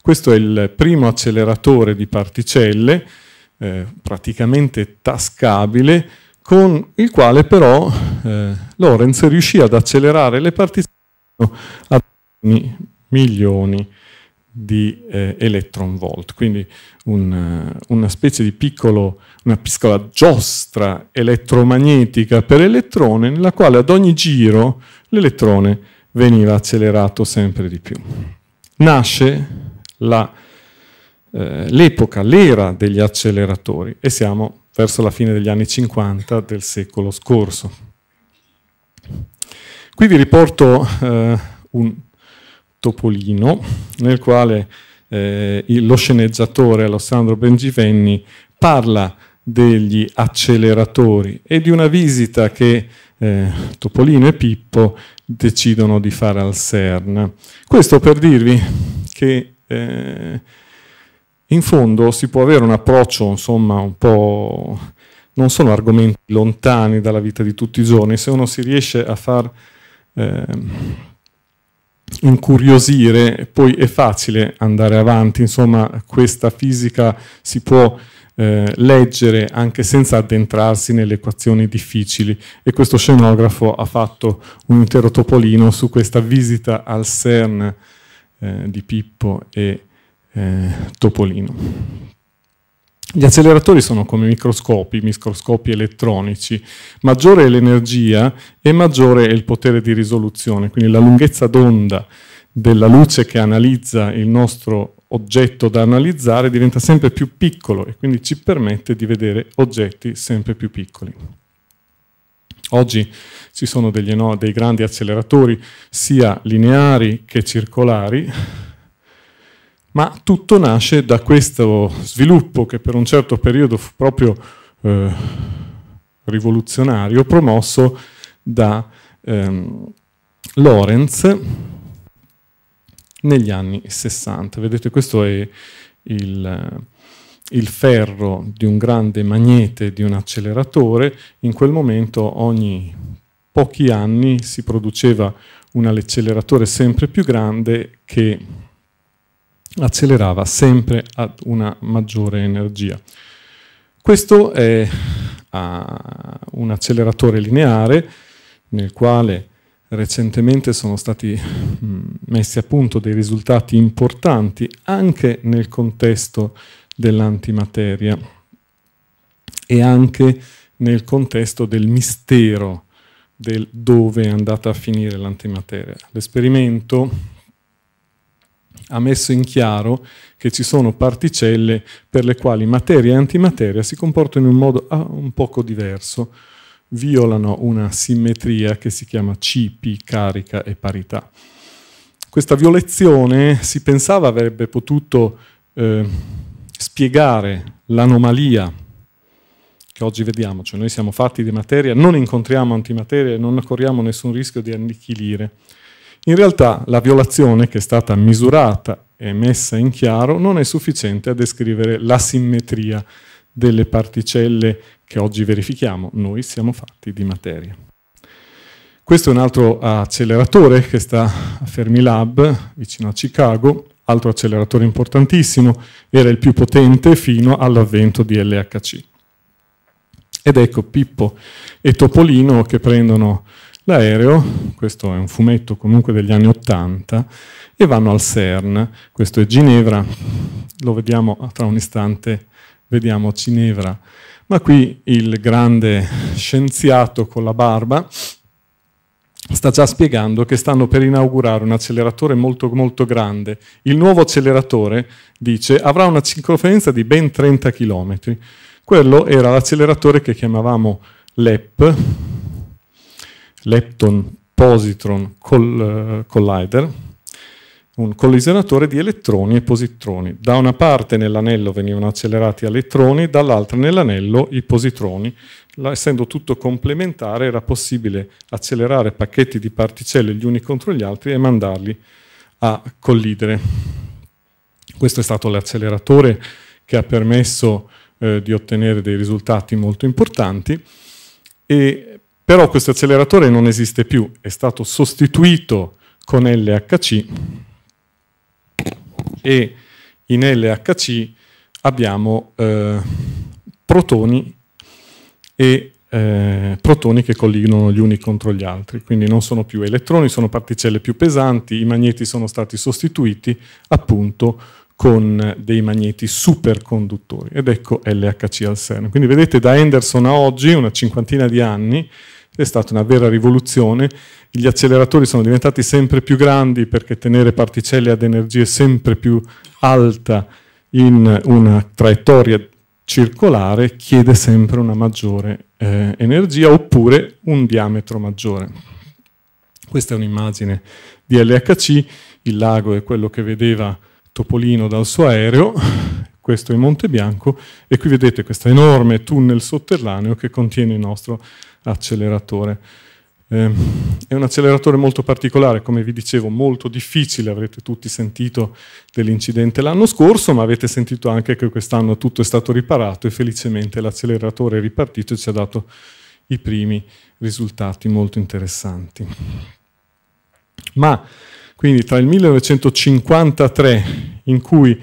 B: Questo è il primo acceleratore di particelle, eh, praticamente tascabile, con il quale però eh, Lorenz riuscì ad accelerare le particelle a milioni di eh, electron volt, quindi un, eh, una specie di piccolo una piccola giostra elettromagnetica per elettrone nella quale ad ogni giro l'elettrone veniva accelerato sempre di più. Nasce eh, l'epoca, eh, l'era degli acceleratori e siamo verso la fine degli anni 50 del secolo scorso. Qui vi riporto eh, un topolino nel quale eh, lo sceneggiatore Alessandro Bengivenni parla degli acceleratori e di una visita che eh, Topolino e Pippo decidono di fare al CERN. Questo per dirvi che eh, in fondo si può avere un approccio, insomma, un po'... non sono argomenti lontani dalla vita di tutti i giorni, se uno si riesce a far eh, incuriosire, poi è facile andare avanti, insomma, questa fisica si può eh, leggere anche senza addentrarsi nelle equazioni difficili e questo scenografo ha fatto un intero topolino su questa visita al CERN eh, di Pippo e eh, Topolino. Gli acceleratori sono come microscopi, microscopi elettronici. Maggiore è l'energia e maggiore è il potere di risoluzione, quindi la lunghezza d'onda della luce che analizza il nostro oggetto da analizzare diventa sempre più piccolo e quindi ci permette di vedere oggetti sempre più piccoli. Oggi ci sono degli, no, dei grandi acceleratori sia lineari che circolari, ma tutto nasce da questo sviluppo che per un certo periodo fu proprio eh, rivoluzionario, promosso da ehm, Lorenz, negli anni 60. Vedete, questo è il, il ferro di un grande magnete di un acceleratore. In quel momento ogni pochi anni si produceva un acceleratore sempre più grande che accelerava sempre ad una maggiore energia. Questo è uh, un acceleratore lineare nel quale recentemente sono stati mm, messi a punto dei risultati importanti anche nel contesto dell'antimateria e anche nel contesto del mistero del dove è andata a finire l'antimateria. L'esperimento ha messo in chiaro che ci sono particelle per le quali materia e antimateria si comportano in un modo ah, un poco diverso violano una simmetria che si chiama CP, carica e parità. Questa violazione si pensava avrebbe potuto eh, spiegare l'anomalia che oggi vediamo, cioè noi siamo fatti di materia, non incontriamo antimateria e non corriamo nessun rischio di annichilire. In realtà la violazione che è stata misurata e messa in chiaro non è sufficiente a descrivere la simmetria delle particelle che oggi verifichiamo, noi siamo fatti di materia. Questo è un altro acceleratore che sta a Fermilab, vicino a Chicago, altro acceleratore importantissimo, era il più potente fino all'avvento di LHC. Ed ecco Pippo e Topolino che prendono l'aereo, questo è un fumetto comunque degli anni Ottanta, e vanno al CERN, questo è Ginevra, lo vediamo tra un istante, vediamo Ginevra ma qui il grande scienziato con la barba sta già spiegando che stanno per inaugurare un acceleratore molto molto grande. Il nuovo acceleratore, dice, avrà una circonferenza di ben 30 km. Quello era l'acceleratore che chiamavamo LEP, Lepton Positron Collider, un collisionatore di elettroni e positroni. Da una parte nell'anello venivano accelerati elettroni, dall'altra nell'anello i positroni. Essendo tutto complementare era possibile accelerare pacchetti di particelle gli uni contro gli altri e mandarli a collidere. Questo è stato l'acceleratore che ha permesso eh, di ottenere dei risultati molto importanti, e, però questo acceleratore non esiste più, è stato sostituito con LHC e in LHC abbiamo eh, protoni, e, eh, protoni che collidono gli uni contro gli altri, quindi non sono più elettroni, sono particelle più pesanti, i magneti sono stati sostituiti appunto con dei magneti superconduttori ed ecco LHC al CERN. Quindi vedete da Henderson a oggi, una cinquantina di anni, è stata una vera rivoluzione. Gli acceleratori sono diventati sempre più grandi perché tenere particelle ad energie sempre più alta in una traiettoria circolare chiede sempre una maggiore eh, energia oppure un diametro maggiore. Questa è un'immagine di LHC, il lago è quello che vedeva Topolino dal suo aereo, questo è Monte Bianco e qui vedete questo enorme tunnel sotterraneo che contiene il nostro acceleratore. Eh, è un acceleratore molto particolare, come vi dicevo, molto difficile, avrete tutti sentito dell'incidente l'anno scorso, ma avete sentito anche che quest'anno tutto è stato riparato e felicemente l'acceleratore è ripartito e ci ha dato i primi risultati molto interessanti. Ma quindi tra il 1953, in cui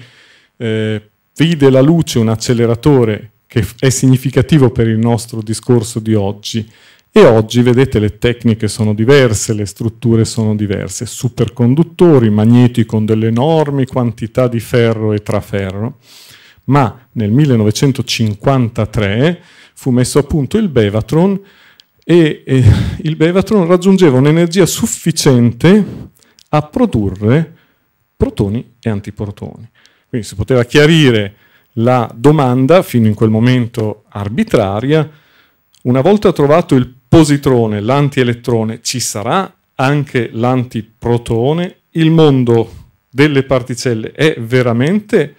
B: eh, vide la luce un acceleratore che è significativo per il nostro discorso di oggi. E oggi, vedete, le tecniche sono diverse, le strutture sono diverse, superconduttori, magneti con delle enormi quantità di ferro e traferro, ma nel 1953 fu messo a punto il Bevatron e, e il Bevatron raggiungeva un'energia sufficiente a produrre protoni e antiprotoni. Quindi si poteva chiarire la domanda, fino in quel momento arbitraria, una volta trovato il positrone, l'antielettrone, ci sarà anche l'antiprotone? Il mondo delle particelle è veramente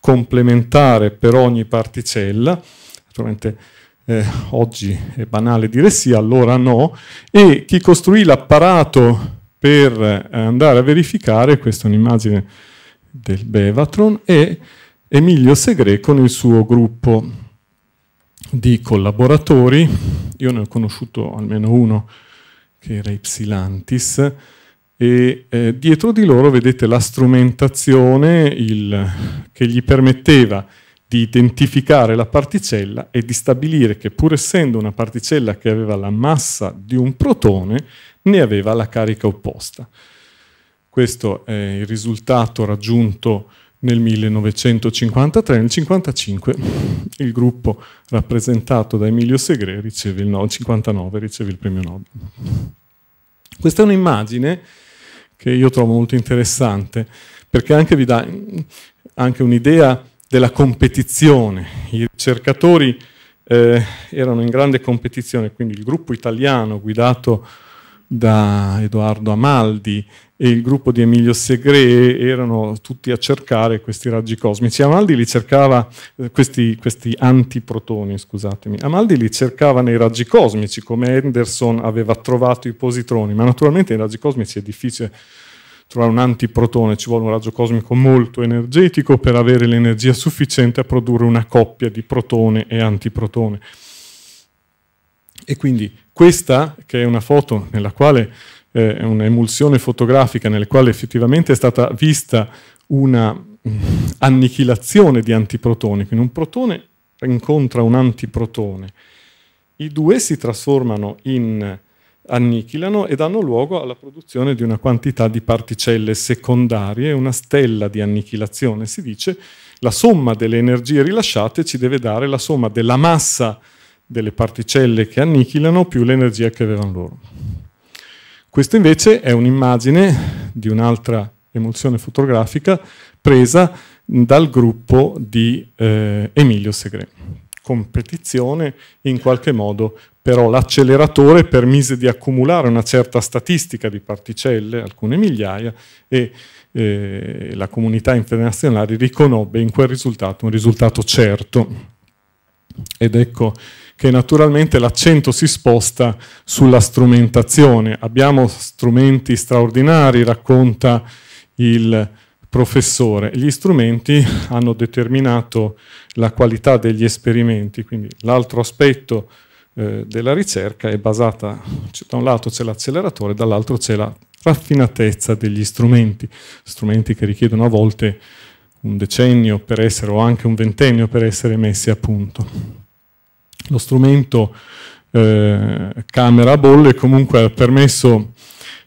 B: complementare per ogni particella? Naturalmente eh, oggi è banale dire sì, allora no. E chi costruì l'apparato per eh, andare a verificare, questa è un'immagine del Bevatron, è Emilio Segre con il suo gruppo di collaboratori, io ne ho conosciuto almeno uno che era Ypsilantis, e eh, dietro di loro vedete la strumentazione il, che gli permetteva di identificare la particella e di stabilire che pur essendo una particella che aveva la massa di un protone, ne aveva la carica opposta. Questo è il risultato raggiunto nel 1953, nel 1955 il gruppo rappresentato da Emilio Segre riceve il, no, 59 riceve il premio Nobel. Questa è un'immagine che io trovo molto interessante perché anche vi dà anche un'idea della competizione. I ricercatori eh, erano in grande competizione, quindi il gruppo italiano guidato da Edoardo Amaldi e il gruppo di Emilio Segre erano tutti a cercare questi raggi cosmici. Amaldi li cercava, eh, questi, questi antiprotoni, scusatemi, Amaldi li cercava nei raggi cosmici, come Henderson aveva trovato i positroni, ma naturalmente nei raggi cosmici è difficile trovare un antiprotone, ci vuole un raggio cosmico molto energetico per avere l'energia sufficiente a produrre una coppia di protone e antiprotone. E quindi questa, che è una foto nella quale eh, un'emulsione fotografica nelle quale effettivamente è stata vista una mm, annichilazione di antiprotoni, quindi un protone incontra un antiprotone, i due si trasformano in annichilano e danno luogo alla produzione di una quantità di particelle secondarie, una stella di annichilazione. Si dice la somma delle energie rilasciate ci deve dare la somma della massa delle particelle che annichilano più l'energia che avevano loro. Questa invece è un'immagine di un'altra emulsione fotografica presa dal gruppo di eh, Emilio Segre. Competizione in qualche modo, però l'acceleratore permise di accumulare una certa statistica di particelle, alcune migliaia, e eh, la comunità internazionale riconobbe in quel risultato un risultato certo. Ed ecco che naturalmente l'accento si sposta sulla strumentazione. Abbiamo strumenti straordinari, racconta il professore. Gli strumenti hanno determinato la qualità degli esperimenti, quindi l'altro aspetto eh, della ricerca è basata, da un lato c'è l'acceleratore, dall'altro c'è la raffinatezza degli strumenti, strumenti che richiedono a volte un decennio per essere o anche un ventennio per essere messi a punto. Lo strumento eh, camera a bolle comunque ha permesso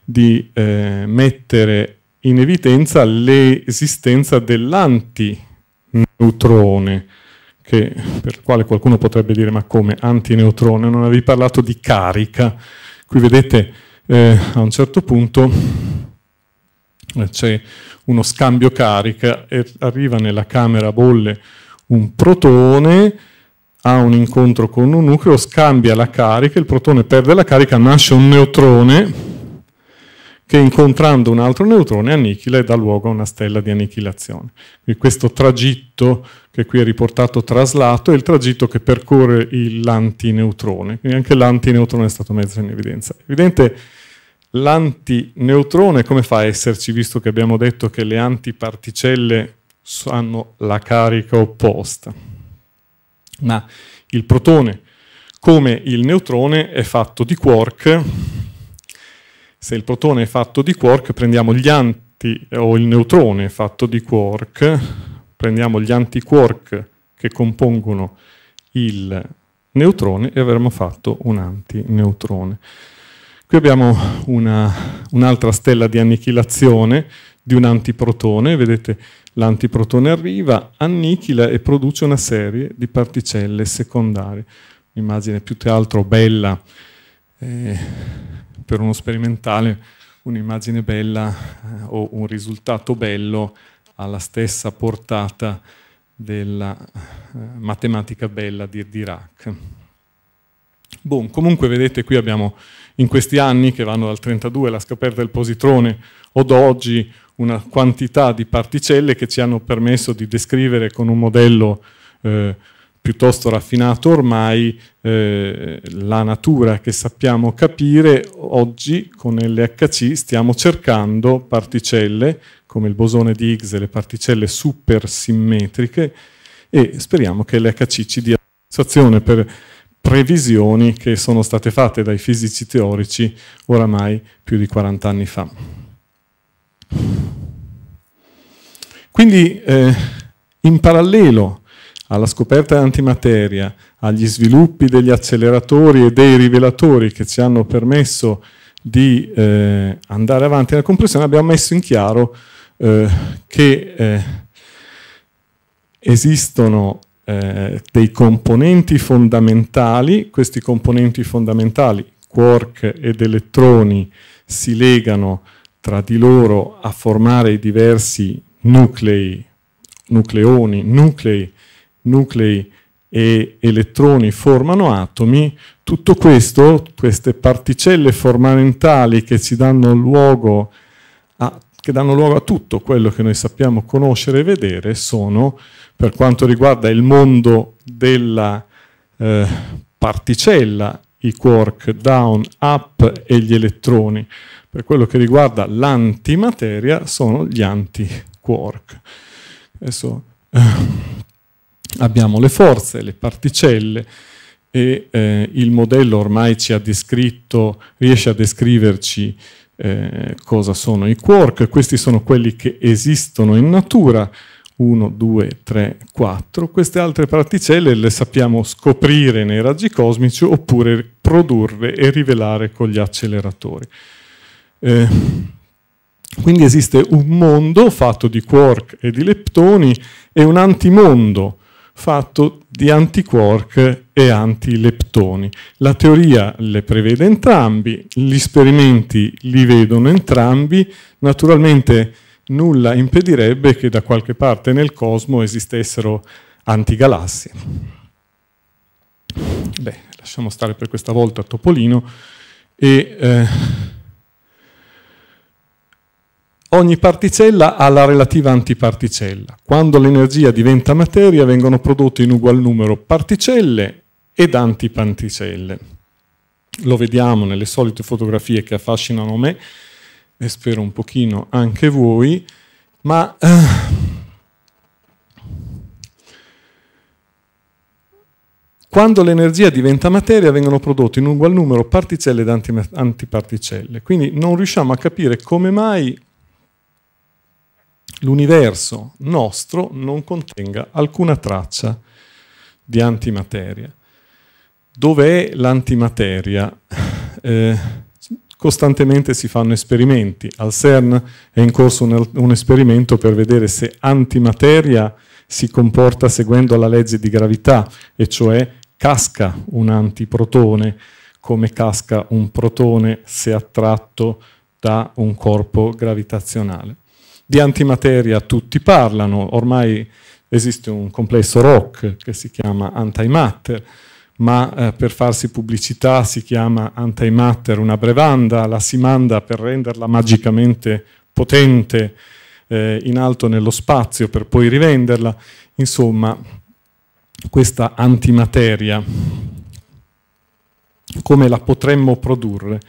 B: di eh, mettere in evidenza l'esistenza dell'antineutrone, che, per il quale qualcuno potrebbe dire ma come antineutrone, non avevi parlato di carica. Qui vedete eh, a un certo punto eh, c'è uno scambio carica e arriva nella camera bolle un protone ha un incontro con un nucleo, scambia la carica, il protone perde la carica, nasce un neutrone che incontrando un altro neutrone annichila e dà luogo a una stella di annichilazione. Quindi questo tragitto che qui è riportato traslato è il tragitto che percorre l'antineutrone, quindi anche l'antineutrone è stato messo in evidenza. Evidente l'antineutrone come fa a esserci, visto che abbiamo detto che le antiparticelle hanno la carica opposta? ma il protone come il neutrone è fatto di quark. Se il protone è fatto di quark, prendiamo gli anti, o il neutrone è fatto di quark, prendiamo gli antiquark che compongono il neutrone e avremo fatto un antineutrone. Qui abbiamo un'altra un stella di annichilazione, di un antiprotone, vedete l'antiprotone arriva, annichila e produce una serie di particelle secondarie. Un'immagine più che altro bella, eh, per uno sperimentale un'immagine bella eh, o un risultato bello alla stessa portata della eh, matematica bella di Dirac. Bon, comunque vedete qui abbiamo in questi anni che vanno dal 32 la scoperta del positrone o ad oggi una quantità di particelle che ci hanno permesso di descrivere con un modello eh, piuttosto raffinato ormai eh, la natura che sappiamo capire oggi con LHC stiamo cercando particelle come il bosone di Higgs e le particelle supersimmetriche e speriamo che LHC ci dia soddisfazione per previsioni che sono state fatte dai fisici teorici oramai più di 40 anni fa. Quindi eh, in parallelo alla scoperta dell'antimateria, agli sviluppi degli acceleratori e dei rivelatori che ci hanno permesso di eh, andare avanti nella comprensione, abbiamo messo in chiaro eh, che eh, esistono eh, dei componenti fondamentali, questi componenti fondamentali, quark ed elettroni, si legano tra di loro a formare i diversi nuclei, nucleoni, nuclei, nuclei e elettroni formano atomi, tutto questo, queste particelle formamentali che ci danno luogo a, che danno luogo a tutto quello che noi sappiamo conoscere e vedere, sono, per quanto riguarda il mondo della eh, particella, i quark down, up e gli elettroni per quello che riguarda l'antimateria sono gli anti-quark. Adesso eh, abbiamo le forze, le particelle e eh, il modello ormai ci ha descritto, riesce a descriverci eh, cosa sono i quark, questi sono quelli che esistono in natura, 1, 2, 3, 4. Queste altre particelle le sappiamo scoprire nei raggi cosmici oppure produrre e rivelare con gli acceleratori. Eh, quindi esiste un mondo fatto di quark e di leptoni e un antimondo fatto di antiquark e antileptoni. La teoria le prevede entrambi, gli esperimenti li vedono entrambi, naturalmente nulla impedirebbe che da qualche parte nel cosmo esistessero antigalassie. Beh, lasciamo stare per questa volta Topolino e eh, Ogni particella ha la relativa antiparticella. Quando l'energia diventa materia vengono prodotte in ugual numero particelle ed antiparticelle. Lo vediamo nelle solite fotografie che affascinano me e spero un pochino anche voi, ma eh, quando l'energia diventa materia vengono prodotte in ugual numero particelle ed antiparticelle. Quindi non riusciamo a capire come mai l'universo nostro non contenga alcuna traccia di antimateria. Dov'è l'antimateria? Eh, costantemente si fanno esperimenti. Al CERN è in corso un, un, esperimento per vedere se antimateria si comporta seguendo la legge di gravità, e cioè casca un antiprotone come casca un protone se attratto da un corpo gravitazionale. Di antimateria tutti parlano, ormai esiste un complesso rock che si chiama antimatter, ma eh, per farsi pubblicità si chiama antimatter una brevanda, la si manda per renderla magicamente potente eh, in alto nello spazio per poi rivenderla. Insomma, questa antimateria, come la potremmo produrre?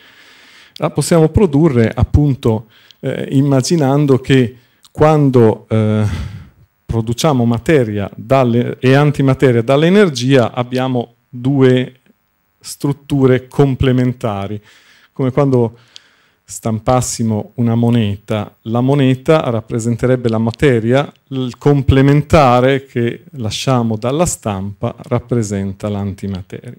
B: La possiamo produrre appunto eh, immaginando che quando eh, produciamo materia dalle, e antimateria dall'energia abbiamo due strutture complementari, come quando stampassimo una moneta, la moneta rappresenterebbe la materia, il complementare che lasciamo dalla stampa rappresenta l'antimateria.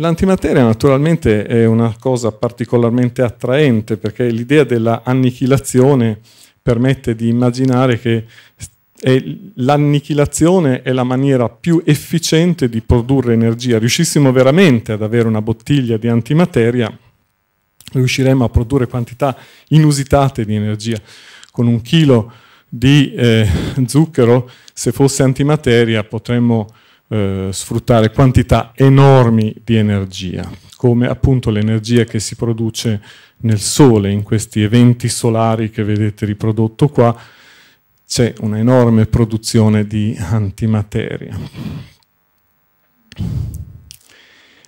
B: L'antimateria naturalmente è una cosa particolarmente attraente perché l'idea dell'annichilazione permette di immaginare che l'annichilazione è la maniera più efficiente di produrre energia. Riuscissimo veramente ad avere una bottiglia di antimateria, riusciremmo a produrre quantità inusitate di energia. Con un chilo di eh, zucchero, se fosse antimateria, potremmo eh, sfruttare quantità enormi di energia, come appunto l'energia che si produce nel Sole, in questi eventi solari che vedete riprodotto qua, c'è un'enorme produzione di antimateria.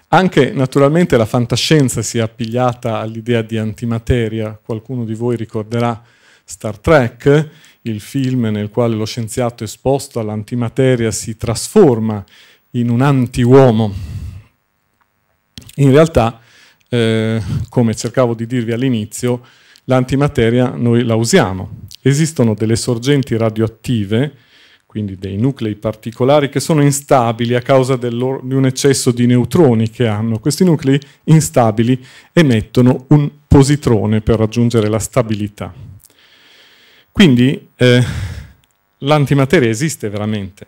B: Anche naturalmente la fantascienza si è appigliata all'idea di antimateria, qualcuno di voi ricorderà Star Trek, il film nel quale lo scienziato esposto all'antimateria si trasforma in un antiuomo. In realtà, eh, come cercavo di dirvi all'inizio, l'antimateria noi la usiamo. Esistono delle sorgenti radioattive, quindi dei nuclei particolari che sono instabili a causa di un eccesso di neutroni che hanno. Questi nuclei instabili emettono un positrone per raggiungere la stabilità. Quindi eh, l'antimateria esiste veramente.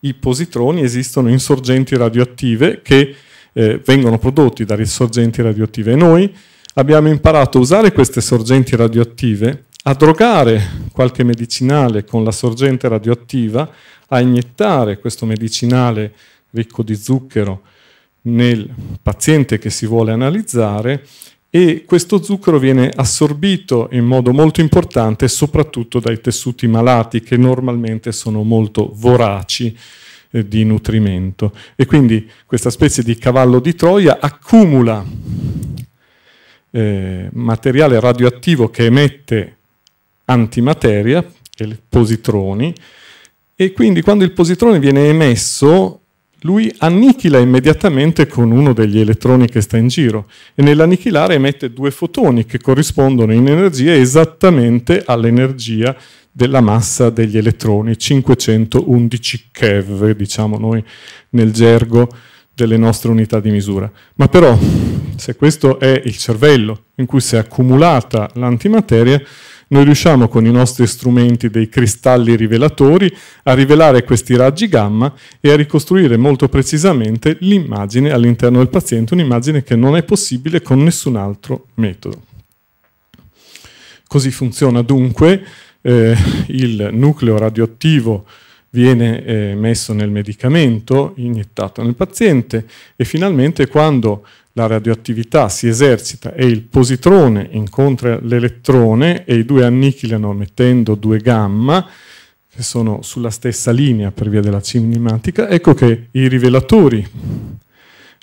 B: I positroni esistono in sorgenti radioattive che eh, vengono prodotti dalle sorgenti radioattive. E noi abbiamo imparato a usare queste sorgenti radioattive, a drogare qualche medicinale con la sorgente radioattiva, a iniettare questo medicinale ricco di zucchero nel paziente che si vuole analizzare e questo zucchero viene assorbito in modo molto importante soprattutto dai tessuti malati che normalmente sono molto voraci eh, di nutrimento e quindi questa specie di cavallo di Troia accumula eh, materiale radioattivo che emette antimateria, e positroni, e quindi quando il positrone viene emesso lui annichila immediatamente con uno degli elettroni che sta in giro e nell'annichilare emette due fotoni che corrispondono in energia esattamente all'energia della massa degli elettroni, 511 keV, diciamo noi nel gergo delle nostre unità di misura. Ma però, se questo è il cervello in cui si è accumulata l'antimateria, noi riusciamo con i nostri strumenti dei cristalli rivelatori a rivelare questi raggi gamma e a ricostruire molto precisamente l'immagine all'interno del paziente, un'immagine che non è possibile con nessun altro metodo. Così funziona dunque eh, il nucleo radioattivo viene eh, messo nel medicamento, iniettato nel paziente e finalmente quando la radioattività si esercita e il positrone incontra l'elettrone e i due annichilano mettendo due gamma, che sono sulla stessa linea per via della cinematica, ecco che i rivelatori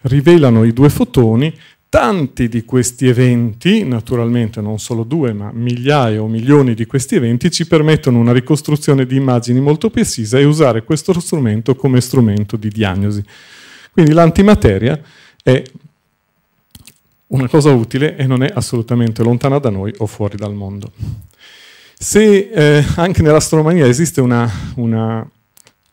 B: rivelano i due fotoni tanti di questi eventi, naturalmente non solo due, ma migliaia o milioni di questi eventi, ci permettono una ricostruzione di immagini molto precisa e usare questo strumento come strumento di diagnosi. Quindi l'antimateria è una cosa utile e non è assolutamente lontana da noi o fuori dal mondo. Se eh, anche nell'astromania esiste una, una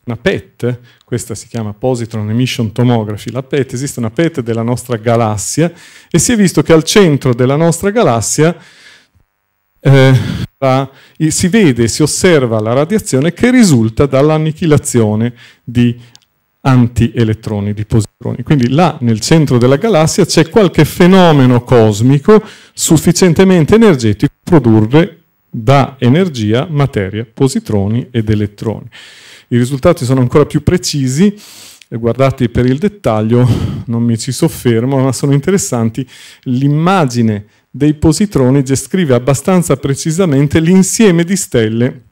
B: una PET, questa si chiama Positron Emission Tomography, la PET, esiste una PET della nostra galassia e si è visto che al centro della nostra galassia eh, la, si vede, si osserva la radiazione che risulta dall'annichilazione di antielettroni, di positroni. Quindi là nel centro della galassia c'è qualche fenomeno cosmico sufficientemente energetico per produrre da energia, materia, positroni ed elettroni. I risultati sono ancora più precisi, eh, guardate per il dettaglio, [laughs] non mi ci soffermo, ma sono interessanti. L'immagine dei positroni descrive abbastanza precisamente l'insieme di stelle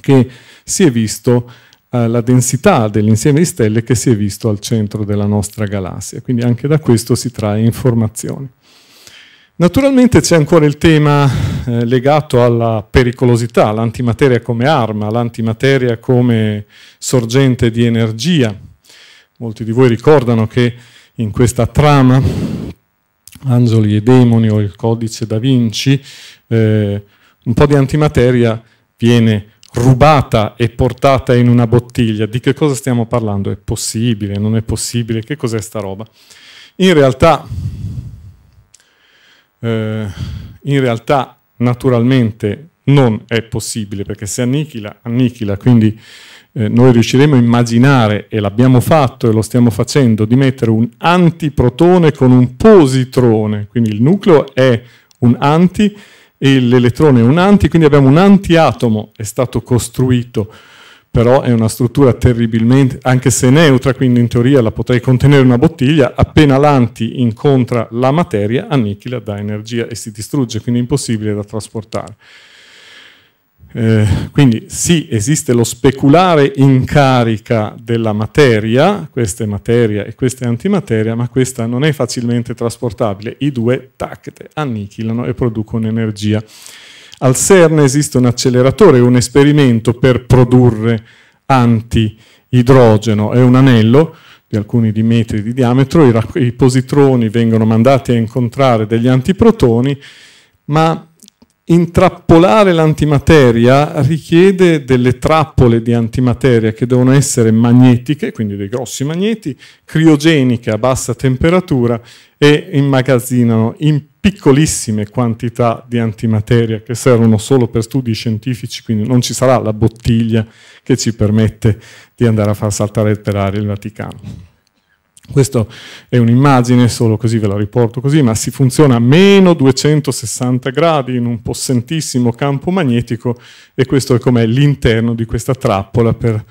B: che si è visto eh, la densità dell'insieme di stelle che si è visto al centro della nostra galassia. Quindi anche da questo si trae informazioni. Naturalmente c'è ancora il tema eh, legato alla pericolosità, l'antimateria come arma, l'antimateria come sorgente di energia. Molti di voi ricordano che in questa trama, Angeli e Demoni o il codice da Vinci, eh, un po' di antimateria viene rubata e portata in una bottiglia. Di che cosa stiamo parlando? È possibile? Non è possibile? Che cos'è sta roba? In realtà eh, in realtà naturalmente non è possibile perché se annichila, annichila, quindi eh, noi riusciremo a immaginare, e l'abbiamo fatto e lo stiamo facendo, di mettere un antiprotone con un positrone, quindi il nucleo è un anti e l'elettrone è un anti, quindi abbiamo un antiatomo, è stato costruito però è una struttura terribilmente, anche se neutra, quindi in teoria la potrei contenere in una bottiglia, appena l'anti incontra la materia, annichila, dà energia e si distrugge, quindi è impossibile da trasportare. Eh, quindi sì, esiste lo speculare in carica della materia, questa è materia e questa è antimateria, ma questa non è facilmente trasportabile. I due, tac, annichilano e producono energia. Al CERN esiste un acceleratore, un esperimento per produrre anti-idrogeno, è un anello di alcuni di metri di diametro, i, i positroni vengono mandati a incontrare degli antiprotoni, ma intrappolare l'antimateria richiede delle trappole di antimateria che devono essere magnetiche, quindi dei grossi magneti, criogeniche a bassa temperatura e immagazzinano in piccolissime quantità di antimateria che servono solo per studi scientifici, quindi non ci sarà la bottiglia che ci permette di andare a far saltare per aria il Vaticano. Questa è un'immagine, solo così ve la riporto così, ma si funziona a meno 260 gradi in un possentissimo campo magnetico e questo è com'è l'interno di questa trappola per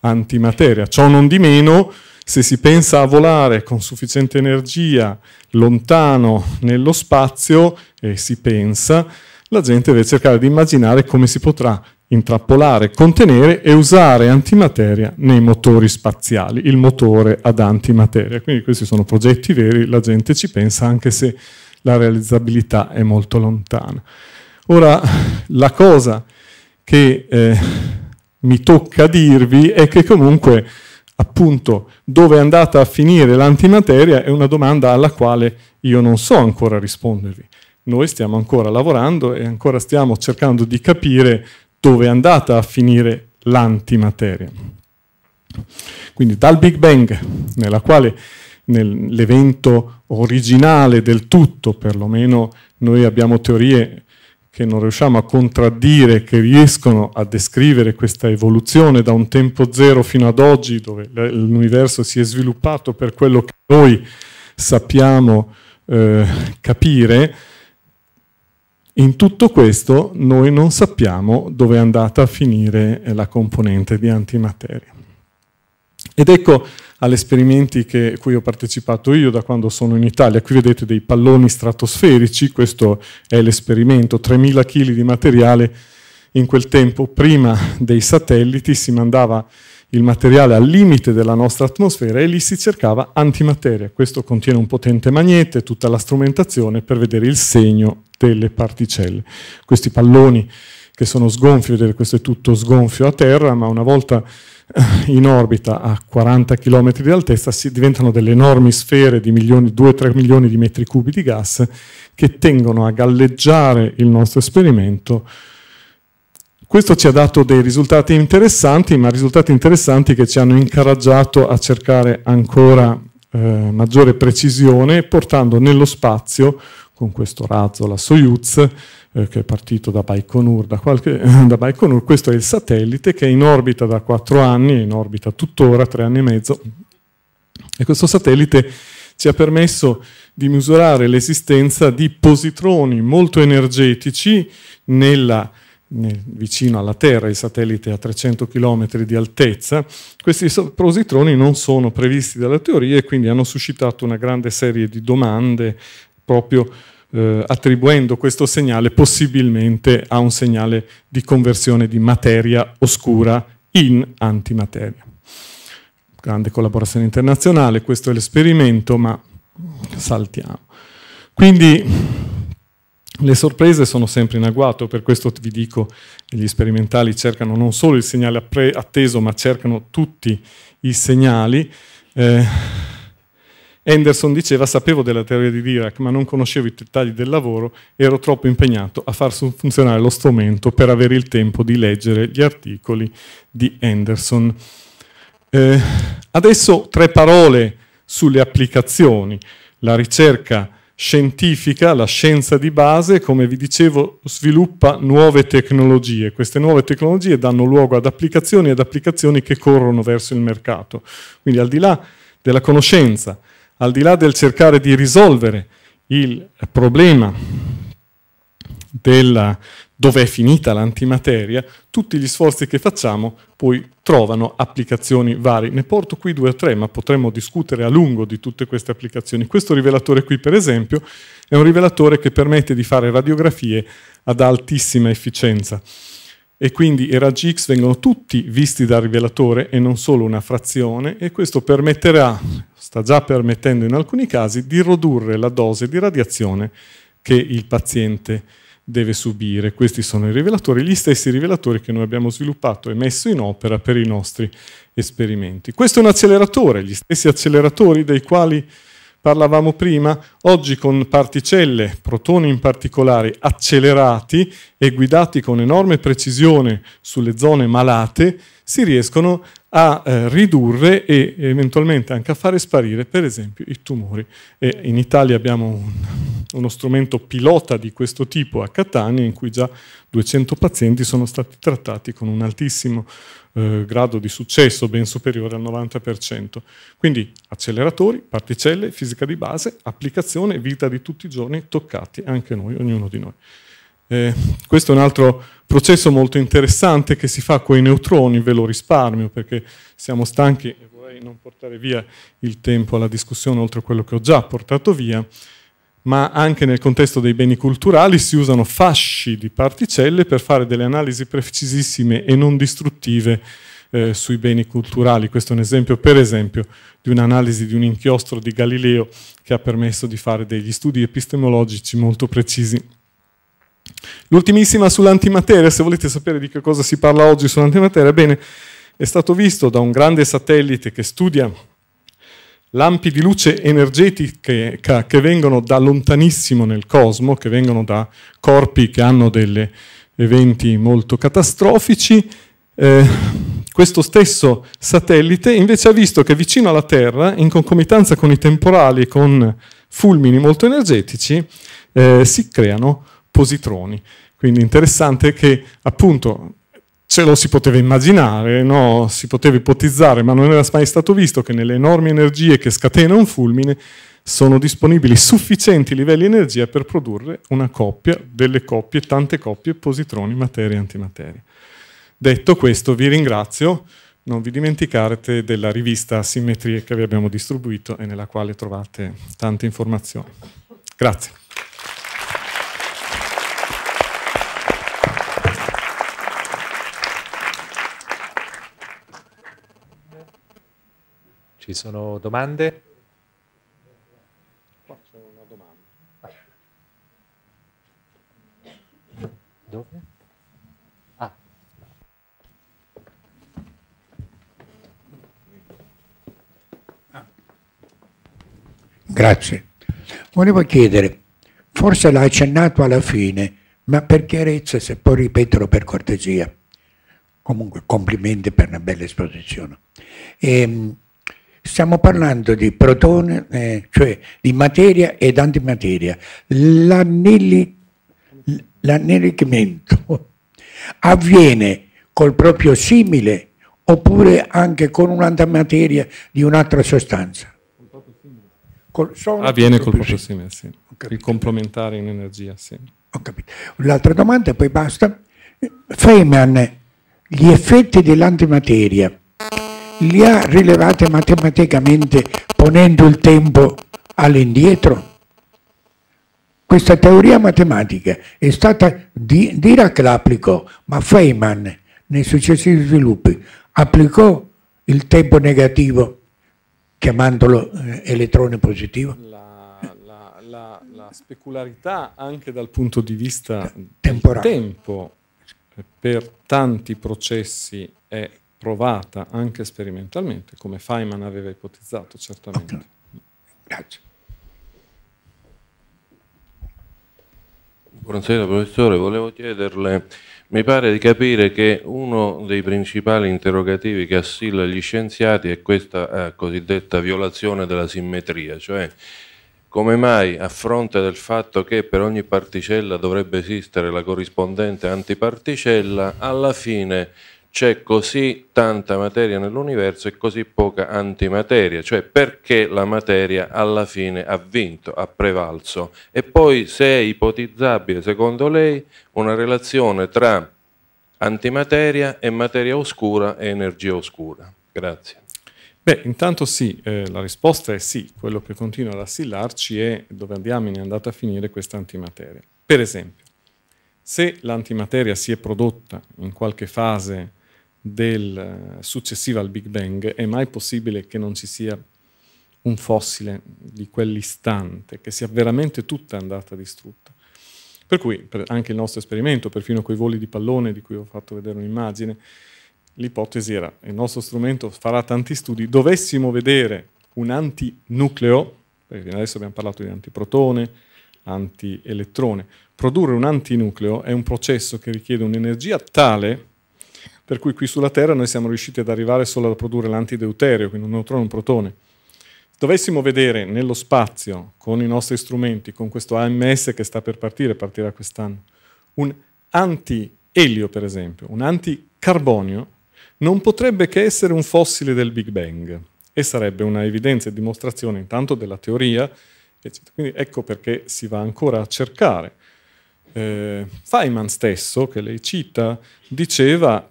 B: antimateria. Ciò non di meno, se si pensa a volare con sufficiente energia lontano nello spazio, e si pensa, la gente deve cercare di immaginare come si potrà intrappolare, contenere e usare antimateria nei motori spaziali, il motore ad antimateria. Quindi questi sono progetti veri, la gente ci pensa anche se la realizzabilità è molto lontana. Ora, la cosa che eh, mi tocca dirvi è che comunque appunto dove è andata a finire l'antimateria è una domanda alla quale io non so ancora rispondervi. Noi stiamo ancora lavorando e ancora stiamo cercando di capire dove è andata a finire l'antimateria. Quindi dal Big Bang, nella quale nell'evento originale del tutto, perlomeno noi abbiamo teorie che non riusciamo a contraddire, che riescono a descrivere questa evoluzione da un tempo zero fino ad oggi, dove l'universo si è sviluppato per quello che noi sappiamo eh, capire, in tutto questo noi non sappiamo dove è andata a finire la componente di antimateria. Ed ecco, agli esperimenti che, cui ho partecipato io da quando sono in Italia. Qui vedete dei palloni stratosferici, questo è l'esperimento, 3.000 kg di materiale. In quel tempo, prima dei satelliti, si mandava il materiale al limite della nostra atmosfera e lì si cercava antimateria. Questo contiene un potente magnete, tutta la strumentazione per vedere il segno delle particelle. Questi palloni che sono sgonfi, vedete questo è tutto sgonfio a terra, ma una volta [laughs] in orbita a 40 km di altezza si diventano delle enormi sfere di 2-3 milioni di metri cubi di gas che tengono a galleggiare il nostro esperimento. Questo ci ha dato dei risultati interessanti, ma risultati interessanti che ci hanno incoraggiato a cercare ancora eh, maggiore precisione, portando nello spazio, con questo razzo, la Soyuz, eh, che è partito da Baikonur, da, qualche, [laughs] da Baikonur, questo è il satellite che è in orbita da quattro anni, è in orbita tuttora, tre anni e mezzo, e questo satellite ci ha permesso di misurare l'esistenza di positroni molto energetici nella, nel, vicino alla Terra, il satellite a 300 km di altezza. Questi positroni non sono previsti dalla teoria e quindi hanno suscitato una grande serie di domande proprio eh, attribuendo questo segnale possibilmente a un segnale di conversione di materia oscura in antimateria. Grande collaborazione internazionale, questo è l'esperimento, ma saltiamo. Quindi le sorprese sono sempre in agguato, per questo vi dico che gli sperimentali cercano non solo il segnale atteso, ma cercano tutti i segnali. Eh, Henderson diceva sapevo della teoria di Dirac ma non conoscevo i dettagli del lavoro e ero troppo impegnato a far funzionare lo strumento per avere il tempo di leggere gli articoli di Henderson. Eh, adesso tre parole sulle applicazioni. La ricerca scientifica, la scienza di base, come vi dicevo, sviluppa nuove tecnologie. Queste nuove tecnologie danno luogo ad applicazioni ed applicazioni che corrono verso il mercato. Quindi al di là della conoscenza, al di là del cercare di risolvere il problema del dove è finita l'antimateria, tutti gli sforzi che facciamo poi trovano applicazioni varie. Ne porto qui due o tre, ma potremmo discutere a lungo di tutte queste applicazioni. Questo rivelatore qui, per esempio, è un rivelatore che permette di fare radiografie ad altissima efficienza e quindi i raggi X vengono tutti visti dal rivelatore e non solo una frazione e questo permetterà sta già permettendo in alcuni casi di ridurre la dose di radiazione che il paziente deve subire. Questi sono i rivelatori, gli stessi rivelatori che noi abbiamo sviluppato e messo in opera per i nostri esperimenti. Questo è un acceleratore, gli stessi acceleratori dei quali parlavamo prima, oggi con particelle, protoni in particolare, accelerati e guidati con enorme precisione sulle zone malate, si riescono a eh, ridurre e eventualmente anche a fare sparire, per esempio, i tumori. E in Italia abbiamo un, uno strumento pilota di questo tipo a Catania, in cui già 200 pazienti sono stati trattati con un altissimo eh, grado di successo, ben superiore al 90%. Quindi acceleratori, particelle, fisica di base, applicazione, vita di tutti i giorni, toccati anche noi, ognuno di noi. Eh, questo è un altro processo molto interessante che si fa con i neutroni, ve lo risparmio perché siamo stanchi e vorrei non portare via il tempo alla discussione oltre a quello che ho già portato via, ma anche nel contesto dei beni culturali si usano fasci di particelle per fare delle analisi precisissime e non distruttive eh, sui beni culturali. Questo è un esempio, per esempio, di un'analisi di un inchiostro di Galileo che ha permesso di fare degli studi epistemologici molto precisi L'ultimissima sull'antimateria, se volete sapere di che cosa si parla oggi sull'antimateria, bene, è stato visto da un grande satellite che studia lampi di luce energetica che vengono da lontanissimo nel cosmo, che vengono da corpi che hanno degli eventi molto catastrofici. Eh, questo stesso satellite invece ha visto che vicino alla Terra, in concomitanza con i temporali e con fulmini molto energetici, eh, si creano positroni. Quindi interessante che appunto ce lo si poteva immaginare, no? si poteva ipotizzare, ma non era mai stato visto che nelle enormi energie che scatena un fulmine sono disponibili sufficienti livelli di energia per produrre una coppia, delle coppie, tante coppie, positroni, materia e antimateria. Detto questo, vi ringrazio. Non vi dimenticate della rivista Simmetrie che vi abbiamo distribuito e nella quale trovate tante informazioni. Grazie.
C: Ci sono domande?
B: Qua c'è una domanda.
C: Dove? Ah. Grazie. Volevo chiedere, forse l'ha accennato alla fine, ma per chiarezza, se può ripeterlo per cortesia. Comunque, complimenti per una bella esposizione. Ehm, Stiamo parlando di protone, eh, cioè di materia ed antimateria. L'annelli, l'annellimento [laughs] avviene col proprio simile oppure anche con un'antimateria di un'altra sostanza.
B: Col, avviene ah, col proprio simile, sì. Il complementare in energia, sì. Ho
C: capito. L'altra domanda e poi basta. Feynman, gli effetti dell'antimateria li ha rilevate matematicamente ponendo il tempo all'indietro? Questa teoria matematica è stata, Dirac di l'applicò, ma Feynman nei successivi sviluppi applicò il tempo negativo chiamandolo eh, elettrone
B: positivo? La, la, la, la, specularità anche dal punto di vista Temporale. del tempo eh, per tanti processi è provata anche sperimentalmente, come Feynman aveva ipotizzato certamente. Okay. Grazie.
C: Buonasera professore, volevo chiederle, mi pare di capire che uno dei principali interrogativi che assilla gli scienziati è questa eh, cosiddetta violazione della simmetria,
B: cioè come mai a fronte del fatto che per ogni particella dovrebbe esistere la corrispondente antiparticella, alla fine c'è così tanta materia nell'universo e così poca antimateria, cioè perché la materia alla fine ha vinto, ha prevalso. E poi se è ipotizzabile, secondo lei, una relazione tra antimateria e materia oscura e energia oscura. Grazie. Beh, intanto sì, eh, la risposta è sì, quello che continua ad assillarci è dove andiamo è andata a finire questa antimateria. Per esempio, se l'antimateria si è prodotta in qualche fase del, eh, successivo al Big Bang, è mai possibile che non ci sia un fossile di quell'istante, che sia veramente tutta andata distrutta. Per cui per anche il nostro esperimento, perfino quei voli di pallone di cui ho fatto vedere un'immagine, l'ipotesi era, il nostro strumento farà tanti studi, dovessimo vedere un antinucleo, perché adesso abbiamo parlato di antiprotone, antielettrone, produrre un antinucleo è un processo che richiede un'energia tale per cui qui sulla Terra noi siamo riusciti ad arrivare solo a produrre l'antideuterio, quindi un neutrone e un protone. Dovessimo vedere nello spazio, con i nostri strumenti, con questo AMS che sta per partire, partirà quest'anno, un anti-elio per esempio, un anti-carbonio, non potrebbe che essere un fossile del Big Bang e sarebbe una evidenza e dimostrazione intanto della teoria, eccetera. quindi ecco perché si va ancora a cercare. Eh, Feynman stesso, che lei cita, diceva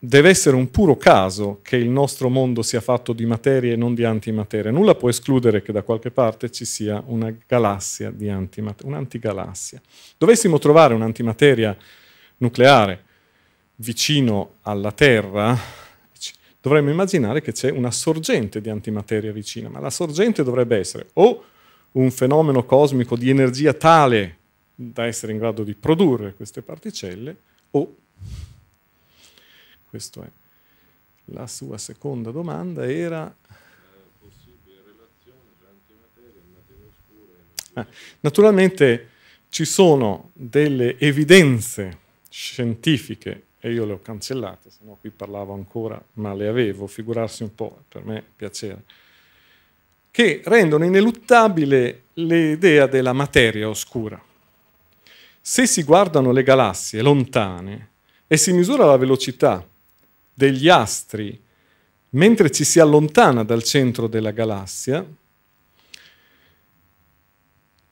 B: deve essere un puro caso che il nostro mondo sia fatto di materie e non di antimateria. Nulla può escludere che da qualche parte ci sia una galassia di antimateria, un'antigalassia. Dovessimo trovare un'antimateria nucleare vicino alla Terra, dovremmo immaginare che c'è una sorgente di antimateria vicina, ma la sorgente dovrebbe essere o un fenomeno cosmico di energia tale da essere in grado di produrre queste particelle o questa è la sua seconda domanda. Era... Ah, naturalmente ci sono delle evidenze scientifiche e io le ho cancellate, se no qui parlavo ancora, ma le avevo, figurarsi un po', per me è piacere, che rendono ineluttabile l'idea della materia oscura. Se si guardano le galassie lontane e si misura la velocità degli astri mentre ci si allontana dal centro della galassia,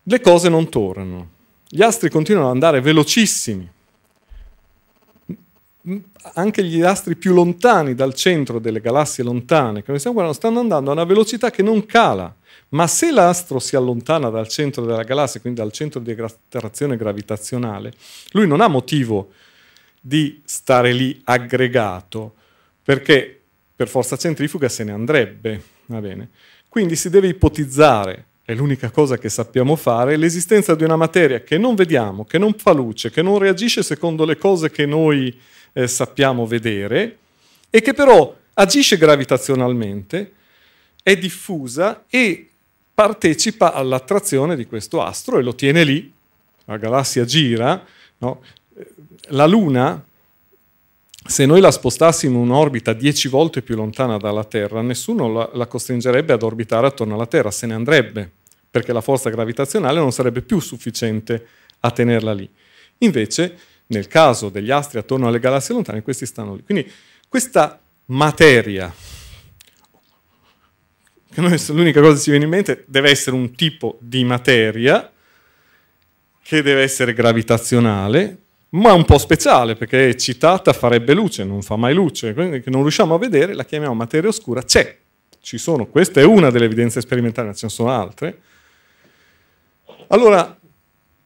B: le cose non tornano. Gli astri continuano ad andare velocissimi. Anche gli astri più lontani dal centro delle galassie lontane che stiamo guardando stanno andando a una velocità che non cala. Ma se l'astro si allontana dal centro della galassia, quindi dal centro di attrazione gravitazionale, lui non ha motivo di di stare lì aggregato, perché per forza centrifuga se ne andrebbe. Quindi si deve ipotizzare, è l'unica cosa che sappiamo fare, l'esistenza di una materia che non vediamo, che non fa luce, che non reagisce secondo le cose che noi eh, sappiamo vedere e che però agisce gravitazionalmente, è diffusa e partecipa all'attrazione di questo astro e lo tiene lì. La galassia gira, no? la Luna, se noi la spostassimo in un'orbita 10 volte più lontana dalla Terra, nessuno la, la costringerebbe ad orbitare attorno alla Terra, se ne andrebbe, perché la forza gravitazionale non sarebbe più sufficiente a tenerla lì. Invece, nel caso degli astri attorno alle galassie lontane, questi stanno lì. Quindi questa materia, che l'unica cosa che ci viene in mente, deve essere un tipo di materia che deve essere gravitazionale, ma un po' speciale perché è citata farebbe luce, non fa mai luce, quindi che non riusciamo a vedere, la chiamiamo materia oscura, c'è, ci sono, questa è una delle evidenze sperimentali, ma ce ne sono altre. Allora,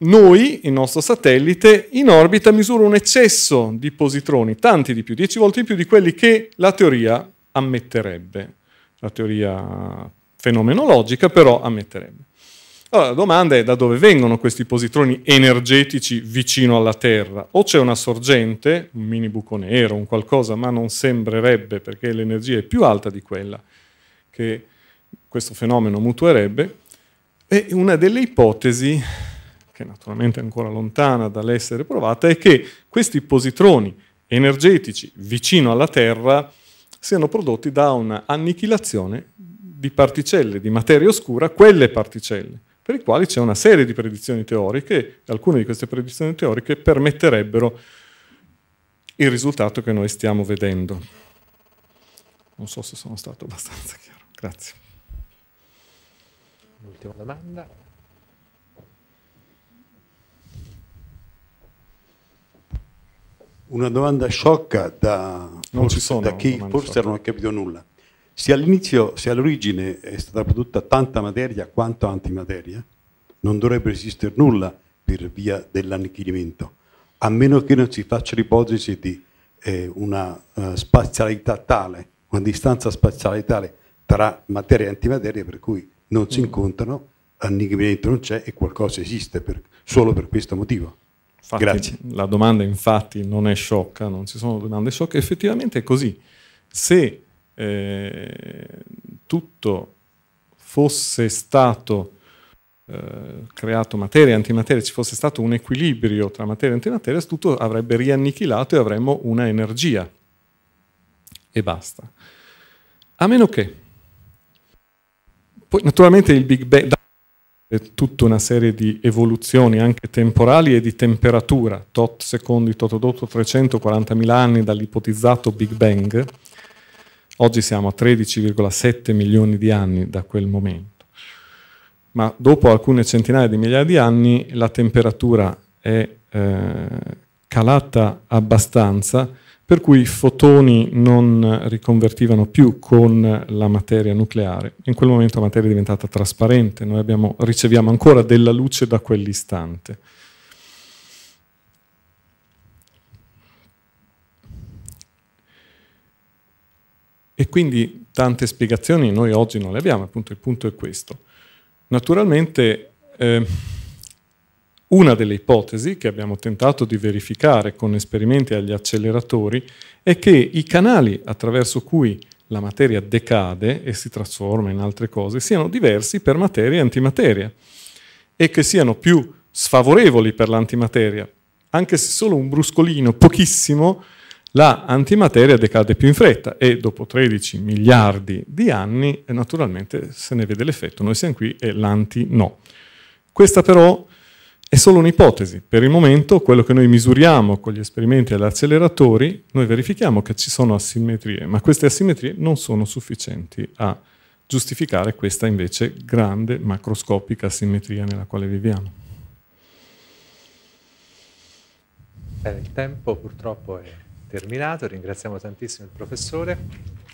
B: noi, il nostro satellite, in orbita misura un eccesso di positroni, tanti di più, 10 volte di più di quelli che la teoria ammetterebbe, la teoria fenomenologica però ammetterebbe. Allora, la domanda è da dove vengono questi positroni energetici vicino alla Terra? O c'è una sorgente, un mini buco nero, un qualcosa, ma non sembrerebbe perché l'energia è più alta di quella che questo fenomeno mutuerebbe. E una delle ipotesi, che naturalmente è ancora lontana dall'essere provata, è che questi positroni energetici vicino alla Terra siano prodotti da un'annichilazione di particelle, di materia oscura, quelle particelle per i quali c'è una serie di predizioni teoriche e alcune di queste predizioni teoriche permetterebbero il risultato che noi stiamo vedendo. Non so se sono stato abbastanza chiaro. Grazie.
C: Un'ultima domanda.
B: Una domanda sciocca da, non forse, da chi forse non ha capito nulla. Se all'inizio, se all'origine è stata prodotta tanta materia quanto antimateria, non dovrebbe esistere nulla per via dell'annichilimento, a meno che non si faccia l'ipotesi di eh, una uh, spazialità tale,
C: una distanza spaziale tale tra materia e antimateria per cui non si mm. incontrano,
B: annichilimento non c'è e qualcosa esiste per, solo per questo motivo. Infatti, Grazie. La domanda infatti non è sciocca, non ci sono domande sciocche, effettivamente è così. Se eh, tutto fosse stato eh, creato materia e antimateria, ci fosse stato un equilibrio tra materia e antimateria, tutto avrebbe riannichilato e avremmo una energia. E basta. A meno che. Poi naturalmente il Big Bang tutta una serie di evoluzioni anche temporali e di temperatura, tot secondi, tot odotto, 340.000 anni dall'ipotizzato Big Bang, Oggi siamo a 13,7 milioni di anni da quel momento. Ma dopo alcune centinaia di migliaia di anni la temperatura è eh, calata abbastanza per cui i fotoni non riconvertivano più con la materia nucleare. In quel momento la materia è diventata trasparente, noi abbiamo, riceviamo ancora della luce da quell'istante. E quindi tante spiegazioni noi oggi non le abbiamo, appunto il punto è questo. Naturalmente eh, una delle ipotesi che abbiamo tentato di verificare con esperimenti agli acceleratori è che i canali attraverso cui la materia decade e si trasforma in altre cose siano diversi per materia e antimateria e che siano più sfavorevoli per l'antimateria, anche se solo un bruscolino, pochissimo, la antimateria decade più in fretta e dopo 13 miliardi di anni eh, naturalmente se ne vede l'effetto. Noi siamo qui e l'anti no. Questa però è solo un'ipotesi. Per il momento quello che noi misuriamo con gli esperimenti agli acceleratori, noi verifichiamo che ci sono asimmetrie, ma queste asimmetrie non sono sufficienti a giustificare questa invece grande macroscopica asimmetria nella quale viviamo.
C: Eh, il tempo purtroppo è terminato, ringraziamo tantissimo il professore.